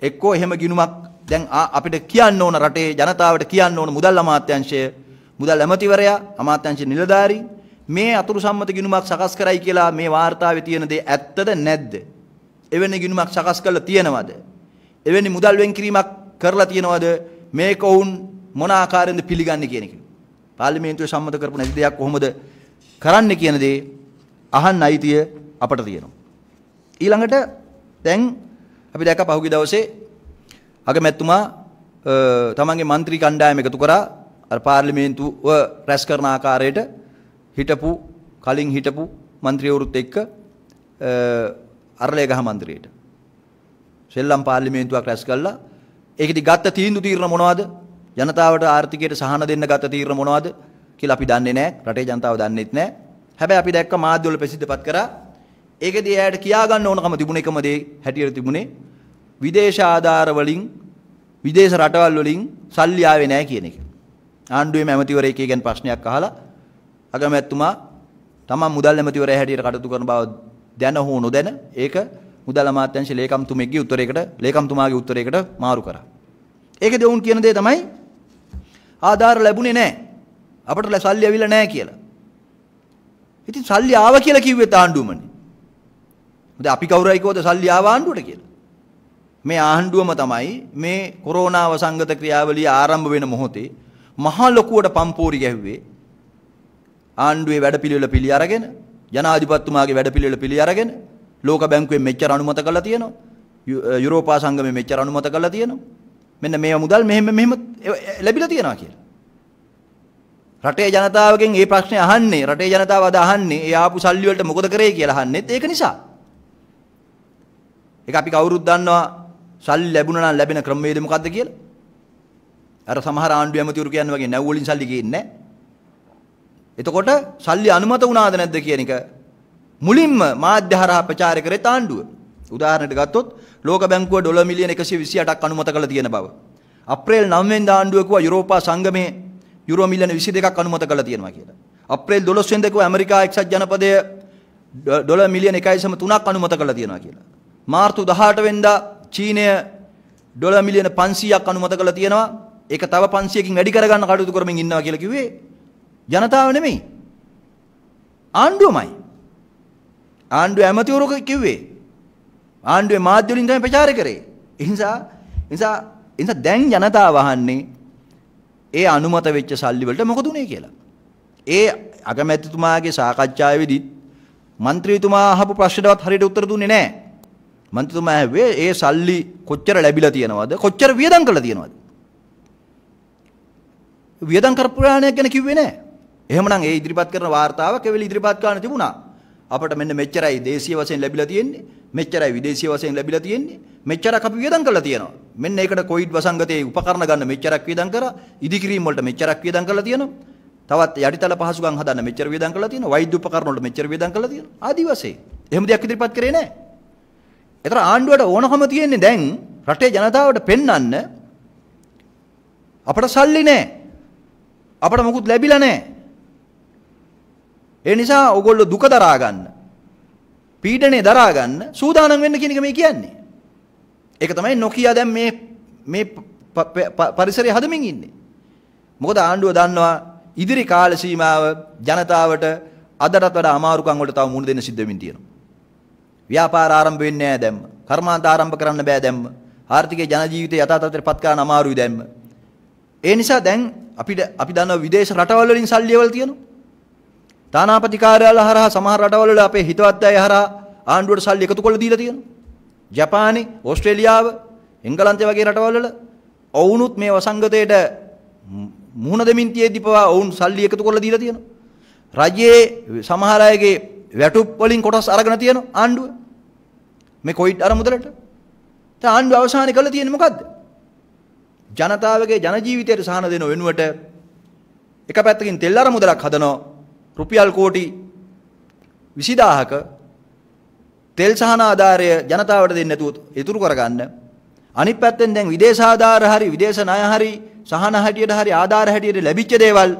එක්කෝ එහෙම ගිනුමක් දැන් අපිට කියන්න ඕන රටේ ජනතාවට කියන්න ඕන මුදල් අමාත්‍යංශය මුදල් ඇමතිවරයා අමාත්‍යංශ නිලධාරීන් මේ අතුරු සම්මත ගිනුමක් සකස් කරයි කියලා මේ වාර්තාවේ තියෙන දේ ඇත්තද නැද්ද? එවැනි ගිනුමක් සකස් කරලා තියෙනවද? එවැනි මුදල් වෙන් කිරීමක් කරලා තියෙනවද? මේක වුන් මොන ආකාරයෙන්ද පිළිගන්නේ කියන එක. පාර්ලිමේන්තුවේ සම්මත කරපු නැති දෙයක් කොහොමද කරන්නේ කියන දේ අහන්න අයිතිය අපට තියෙනවා. ඊළඟට දැන් අපි දැක්ක පහුගිය දවසේ අගමැතිතුමා තමන්ගේ മന്ത്രി කණ්ඩායම එකතු කරා අර පාර්ලිමේන්තුව රැස් කරන ආකාරයට හිටපු කලින් හිටපු മന്ത്രിවරුත් එක්ක අරලේගහ മന്ത്രിයට සෙල්ලම් පාර්ලිමේන්තුවක් රැස් කළා ඒකෙදි ගත්ත තීන්දුව තීරණ මොනවද ජනතාවට ආර්ථිකයට සහන දෙන්න ගත තීරණ මොනවද කියලා අපි දන්නේ නැහැ. රටේ ජනතාව දන්නේත් නැහැ. හැබැයි අපි දැක්ක මාධ්‍යවල ප්‍රසිද්ධපත් කරා. ඒකදී එයාට කියා ගන්න ඕනකම තිබුණ එකම දේ හැටියට තිබුණේ විදේශ ආධාර වලින් විදේශ රටවල් වලින් සල්ලි ආවේ නැහැ කියන එක. ආණ්ඩුවේ ඇමතිවරයෙක් ගැන ප්‍රශ්නයක් අහලා අගමැතිතුමා තමන් මුදල් ඇමතිවරයා හැටියට කටයුතු කරන බව දැන හෝ නොදැන ඒක මුදල් අමාත්‍යංශ ලේකම්තුමෙක්ගේ උත්තරයකට ලේකම්තුමාගේ උත්තරයකට මාරු කරා. ඒකදී ඔවුන් කියන දේ තමයි ආධාර ලැබුණේ නැහැ. අපට සල්ලි ඇවිල්ලා නැහැ කියලා. ඉතින් සල්ලි ආවා කියලා කිව්වේ ආණ්ඩුවමනේ. මොකද අපි කවුරුයි කෝද සල්ලි ආවා ආණ්ඩුවට කියලා. මේ ආණ්ඩුවම තමයි මේ කොරෝනාව සංගත ක්‍රියාවලිය ආරම්භ වෙන මොහොතේ මහා ලොකුවට පම්පෝරි ගැහුවේ. ආණ්ඩුවේ වැඩපිළිවෙල පිළි අරගෙන ජනාධිපතිතුමාගේ වැඩපිළිවෙල පිළි අරගෙන ලෝක බැංකුවෙන් මෙච්චර අනුමත කළා තියෙනවා. යුරෝපා සංගමේ මෙච්චර අනුමත කළා තියෙනවා. මෙන්න මේව මුදල් මෙහෙම මෙහෙම ලැබිලා තියෙනවා කියලා. රටේ ජනතාවගෙන් මේ ප්‍රශ්නේ අහන්නේ රටේ ජනතාව අද අහන්නේ ඒ ආපු සල්ලි වලට මොකද කරේ කියලා අහන්නෙත් ඒක නිසා. ඒක අපි කවුරුත් දන්නවා සල්ලි ලැබුණා නම් ලැබෙන ක්‍රමවේද මොකද්ද කියලා. අර සමහර ආණ්ඩු ඇමතිවරු කියන්නේ වගේ නැව් වලින් සල්ලි ගේන්නේ නැහැ. එතකොට සල්ලි අනුමත වුණාද නැද්ද කියන එක මුලින්ම මාධ්‍ය හරහා ප්‍රචාර කරේ තාණ්ඩුව. උදාහරණයට ගත්තොත් ලෝක බැංකුව ඩොලර් මිලියන 128ක් අනුමත කළ තියෙන බව. අප්‍රේල් 9 වෙනිදා ආණ්ඩුව කිව්වා යුරෝපා සංගමයේ යුරෝ මිලියන 22ක් අනුමත කළ තියෙනවා කියලා. අප්‍රේල් 12 වෙනිදා කිව්වා ඇමරිකා එක්සත් ජනපදයේ ඩොලර් මිලියන 1.3ක් අනුමත කළ තියෙනවා කියලා. මාර්තු 18 වෙනිදා චීනය ඩොලර් මිලියන 500ක් අනුමත කළ තියෙනවා. ඒක තව 500කින් වැඩි කරගන්න කටයුතු කරමින් ඉන්නවා කියලා කිව්වේ ජනතාව නෙමෙයි. ආණ්ඩුවමයි. ආණ්ඩුව ඇමතිවරු කිව්වේ ආණ්ඩුවේ මාධ්‍ය වලින් තමයි ප්‍රචාර කරේ. ඒ නිසා නිසා නිසා දැන් ජනතාව අහන්නේ ඒ අනුමත වෙච්ච සල්ලි වලට මොකද උනේ කියලා. ඒ අගමැතිතුමාගේ සාකච්ඡාවේදීත් മന്ത്രിතුමා අහපු ප්‍රශ්නවලත් හරියට උත්තර දුන්නේ නැහැ. മന്ത്രിතුමා ඇහුවේ ඒ සල්ලි කොච්චර ලැබිලා තියෙනවද? කොච්චර වියදම් කරලා තියෙනවද? වියදම් කරපු ප්‍රාණයක් ගැන කිව්වේ නැහැ. එහෙමනම් ඒ ඉදිරිපත් කරන වார்த்தාව කෙවලි ඉදිරිපත් කරන්න තිබුණා. අපට මෙන්න මෙච්චරයි දේශීය වශයෙන් ලැබිලා තියෙන්නේ. මෙච්චරයි විදේශීය වශයෙන් ලැබිලා තියෙන්නේ. මෙච්චරක් අපි වියදම් කරලා තියෙනවා. මෙන්න ඒකට කොවිඩ් වසංගතයේ උපකරණ ගන්න මෙච්චරක් වියදම් කරා. ඉදිකිරීම වලට මෙච්චරක් වියදම් කරලා තියෙනවා. තවත් යටිතල පහසුකම් හදන්න මෙච්චර වියදම් කරලා තියෙනවා. වෛද්‍ය උපකරණ වලට මෙච්චර වියදම් කරලා තියෙනවා. ආදි වශයෙන්. එහෙම දෙයක් ඉදිරිපත් කරේ නැහැ. ඒතර ආණ්ඩුවට ඕනකම තියෙන්නේ දැන් රටේ ජනතාවට පෙන්වන්න අපට සල්ලි නැහැ. අපට මොකුත් ලැබිලා නැහැ. ඒ නිසා ඕගොල්ලෝ දුක දරා ගන්න. පීඩනේ දරා ගන්න සූදානම් වෙන්න කියන එක මේ කියන්නේ. ඒක තමයි නොකිය දැන් මේ මේ පරිසරය හදමින් ඉන්නේ. මොකද ආණ්ඩුව දන්නවා ඉදිරි කාල සීමාව ජනතාවට අදටත් වඩා අමාරුකම් වලට තව මුහුණ දෙන්න සිද්ධ වෙමින් තියෙනවා. ව්‍යාපාර ආරම්භ වෙන්නේ නැහැ දැම්ම. කර්මාන්ත ආරම්භ කරන්න බෑ දැම්ම. ආර්ථිකයේ ජන ජීවිතය යථාතත්වයට පත් කරන්න අමාරුයි දැම්ම. ඒ නිසා දැන් අපිට අපි දන්නවා විදේශ රටවල් වලින් සල්ලි එවල් තියෙනවා. තානාපති කාර්යාල හරහා සමහර රටවල අපේ හිතවත් අය හරහා ආණ්ඩුවට සල්ලි එකතු කරලා දීලා තියෙනවා. ජපානයේ, ඕස්ට්‍රේලියාව, එංගලන්තය වගේ රටවල ඔවුනුත් මේ වසංගතයට මුහුණ දෙමින් තියෙද්දි පවා ඔවුන් සල්ලි එකතු කරලා දීලා තියෙනවා. රජයේ සමහර අයගේ වැටුප් වලින් කොටස් අරගෙන තියෙනවා ආණ්ඩුව. මේ කොයිඩ් අරමුදලට. දැන් ආණ්ඩුව අවසානයේ කළ තියෙන්නේ මොකද්ද? ජනතාවගේ ජන ජීවිතයට සහන දෙන වෙනුවට එක පැත්තකින් තෙල් අරමුදලක් හදනවා රුපියල් කෝටි 20000ක තෙල් සහන ආධාරය ජනතාවට දෙන්නේ නැතුව ඉතුරු කරගන්න අනිත් පැත්තෙන් දැන් විදේශ ආධාර හරි විදේශ ණය හරි සහන හැටියට හරි ආධාර හැටියට ලැබිච්ච දේවල්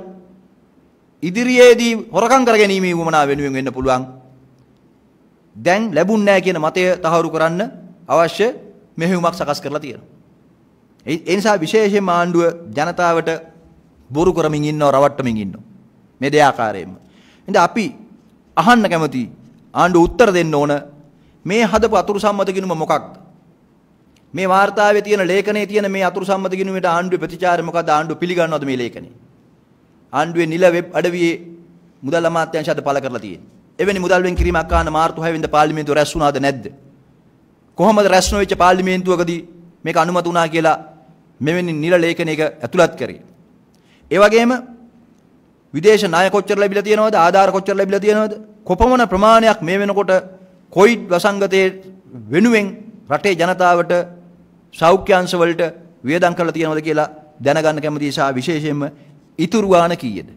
ඉදිරියේදී හොරකම් කර ගැනීම වුමනා වෙනුවෙන් වෙන්න පුළුවන් දැන් ලැබුණ නැහැ කියන මතය තහවුරු කරන්න අවශ්‍ය මෙහෙයුමක් සකස් කරලා තියෙනවා ඒ නිසා විශේෂයෙන් ආණ්ඩුව ජනතාවට බොරු කරමින් ඉන්නව රවට්ටමින් ඉන්නව මේ දෙයාකාරයෙන්ම. ඉතින් අපි අහන්න කැමති ආණ්ඩුව උත්තර දෙන්න ඕන මේ හදපු අතුරු සම්මත ගිණුම මොකක්ද? මේ වාර්තාවේ තියෙන ලේඛනයේ තියෙන මේ අතුරු සම්මත ගිණුමට ආණ්ඩුවේ ප්‍රතිචාරය මොකද්ද? ආණ්ඩුව පිළිගන්නවද මේ ලේඛනේ? ආණ්ඩුවේ නිල වෙබ් අඩවියේ මුදල් අමාත්‍යාංශය අද පළ කරලා තියෙන්නේ. එවැනි මුදල් වෙන් කිරීමක් ආන මාර්තු 6 වෙනිදා පාර්ලිමේන්තුව රැස් වුණාද නැද්ද? කොහොමද රැස් නොවෙච්ච පාර්ලිමේන්තුවකදී මේක අනුමත වුණා කියලා මෙවැනි නිල ලේඛනයක ඇතුළත් කරේ. ඒ වගේම විදේශ ණය කොච්චර ලැබිලා තියෙනවද? ආධාර කොච්චර ලැබිලා තියෙනවද? කොපමණ ප්‍රමාණයක් මේ වෙනකොට කොවිඩ් වසංගතයේ වෙනුවෙන් රටේ ජනතාවට සෞඛ්‍ය අංශ වලට වියදම් කරලා තියෙනවද කියලා දැනගන්න කැමතියි සා විශේෂයෙන්ම ඉතුරු ගාණ කීයද?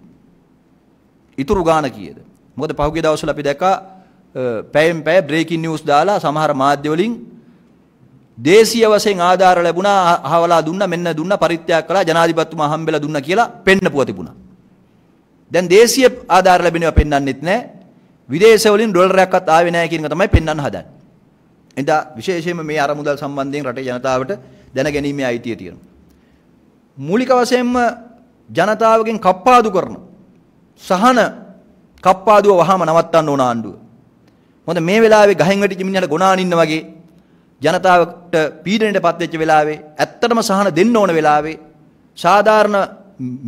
ඉතුරු ගාණ කීයද? මොකද පහුගිය දවස්වල අපි දැක්කා පැයෙන් පැය බ්‍රේකින් නිවුස් දාලා සමහර මාධ්‍ය වලින් දේශීය වශයෙන් ආධාර ලැබුණා අහවලා දුන්නා මෙන්න දුන්නා පරිත්‍යාග කළා ජනාධිපතිතුමා හම්බෙලා දුන්නා කියලා පෙන්නපුවා තිබුණා. දැන් දේශීය ආධාර ලැබෙනවා පෙන්වන්නෙත් නැහැ. විදේශවලින් ඩොලරයක්වත් ආවේ නැහැ කියන එක තමයි පෙන්වන්න හදන්නේ. එදා විශේෂයෙන්ම මේ අරමුදල් සම්බන්ධයෙන් රටේ ජනතාවට දැනගැනීමේ අයිතිය තියෙනවා. මූලික වශයෙන්ම ජනතාවගෙන් කප්පාදු කරන සහන කප්පාදුව වහාම නවත්තන්න ඕන ආණ්ඩුව. මොකද මේ වෙලාවේ ගහෙන් වැටිච්ච මිනිහට ගොනාන ඉන්න වගේ ජනතාවට පීඩනයට පත්වෙච්ච වෙලාවේ ඇත්තටම සහන දෙන්න ඕන වෙලාවේ සාධාරණ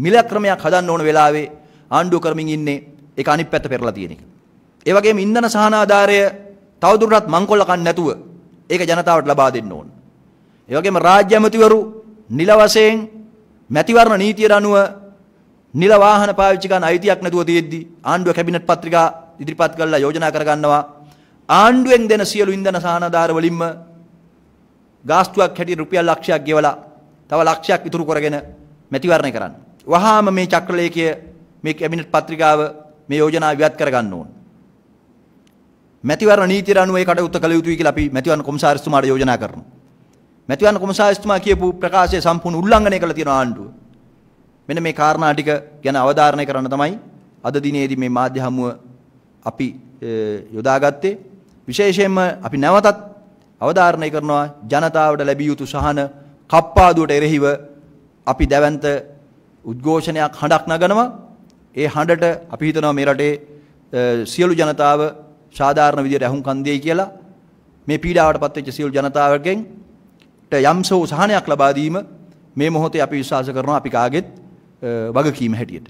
මිල ක්‍රමයක් හදන්න ඕන වෙලාවේ ආණ්ඩුව කරමින් ඉන්නේ ඒක අනිත් පැත්ත පෙරලා තියෙන එක. ඒ වගේම ඉන්ධන සහනාධාරය තවදුරටත් මංකොල්ල කන්නේ නැතුව ඒක ජනතාවට ලබා දෙන්න ඕන. ඒ වගේම රාජ්‍ය ඇමතිවරු නිල වශයෙන් මැතිවරණ නීතියට අනුව නිල වාහන පාවිච්චි කරන්න අයිතියක් නැතුව තියෙද්දි ආණ්ඩුව කැබිනට් පත්‍රිකා ඉදිරිපත් කරලා යෝජනා කරගන්නවා ආණ්ඩුවෙන් දෙන සියලු ඉන්ධන සහනාධාර වලින්ම ගාස්තුවක් හැටියට රුපියල් ලක්ෂයක් ගෙවලා තව ලක්ෂයක් ඉතුරු කරගෙන මැතිවරණය කරන්න. වහාම මේ චක්‍රලේඛය මේ කැබිනට් පත්‍රිකාව මේ යෝජනා ඉවත් කරගන්න ඕන. මැතිවරණ නීතියට අනුව ඒ කටයුත්ත කළ යුතුයි කියලා අපි මැතිවරණ කොමසාරිස්තුමාට යෝජනා කරනවා. මැතිවරණ කොමසාරිස්තුමා කියපු ප්‍රකාශය සම්පූර්ණ උල්ලංඝනය කළ තියෙන ආණ්ඩුව. මෙන්න මේ කාරණා ටික ගැන අවධාරණය කරන්න තමයි අද දිනේදී මේ මාධ්‍ය හමුව අපි යොදාගත්තේ විශේෂයෙන්ම අපි නැවතත් අවධාරණය කරනවා ජනතාවට ලැබිය යුතු සහන කප්පාදුවට එරෙහිව අපි දැවන්ත උද්ඝෝෂණයක් හඬක් නගනවා ඒ හඬට අපි හිතනවා මේ රටේ සියලු ජනතාව සාධාරණ විදියට ඇහුම්කන් දෙයි කියලා මේ පීඩාවටපත් වෙච්ච සියලු ජනතාවගෙන් යම්සෝ සහනයක් ලබා දීම මේ මොහොතේ අපි විශ්වාස කරනවා අපි කාගෙත් වගකීම හැටියට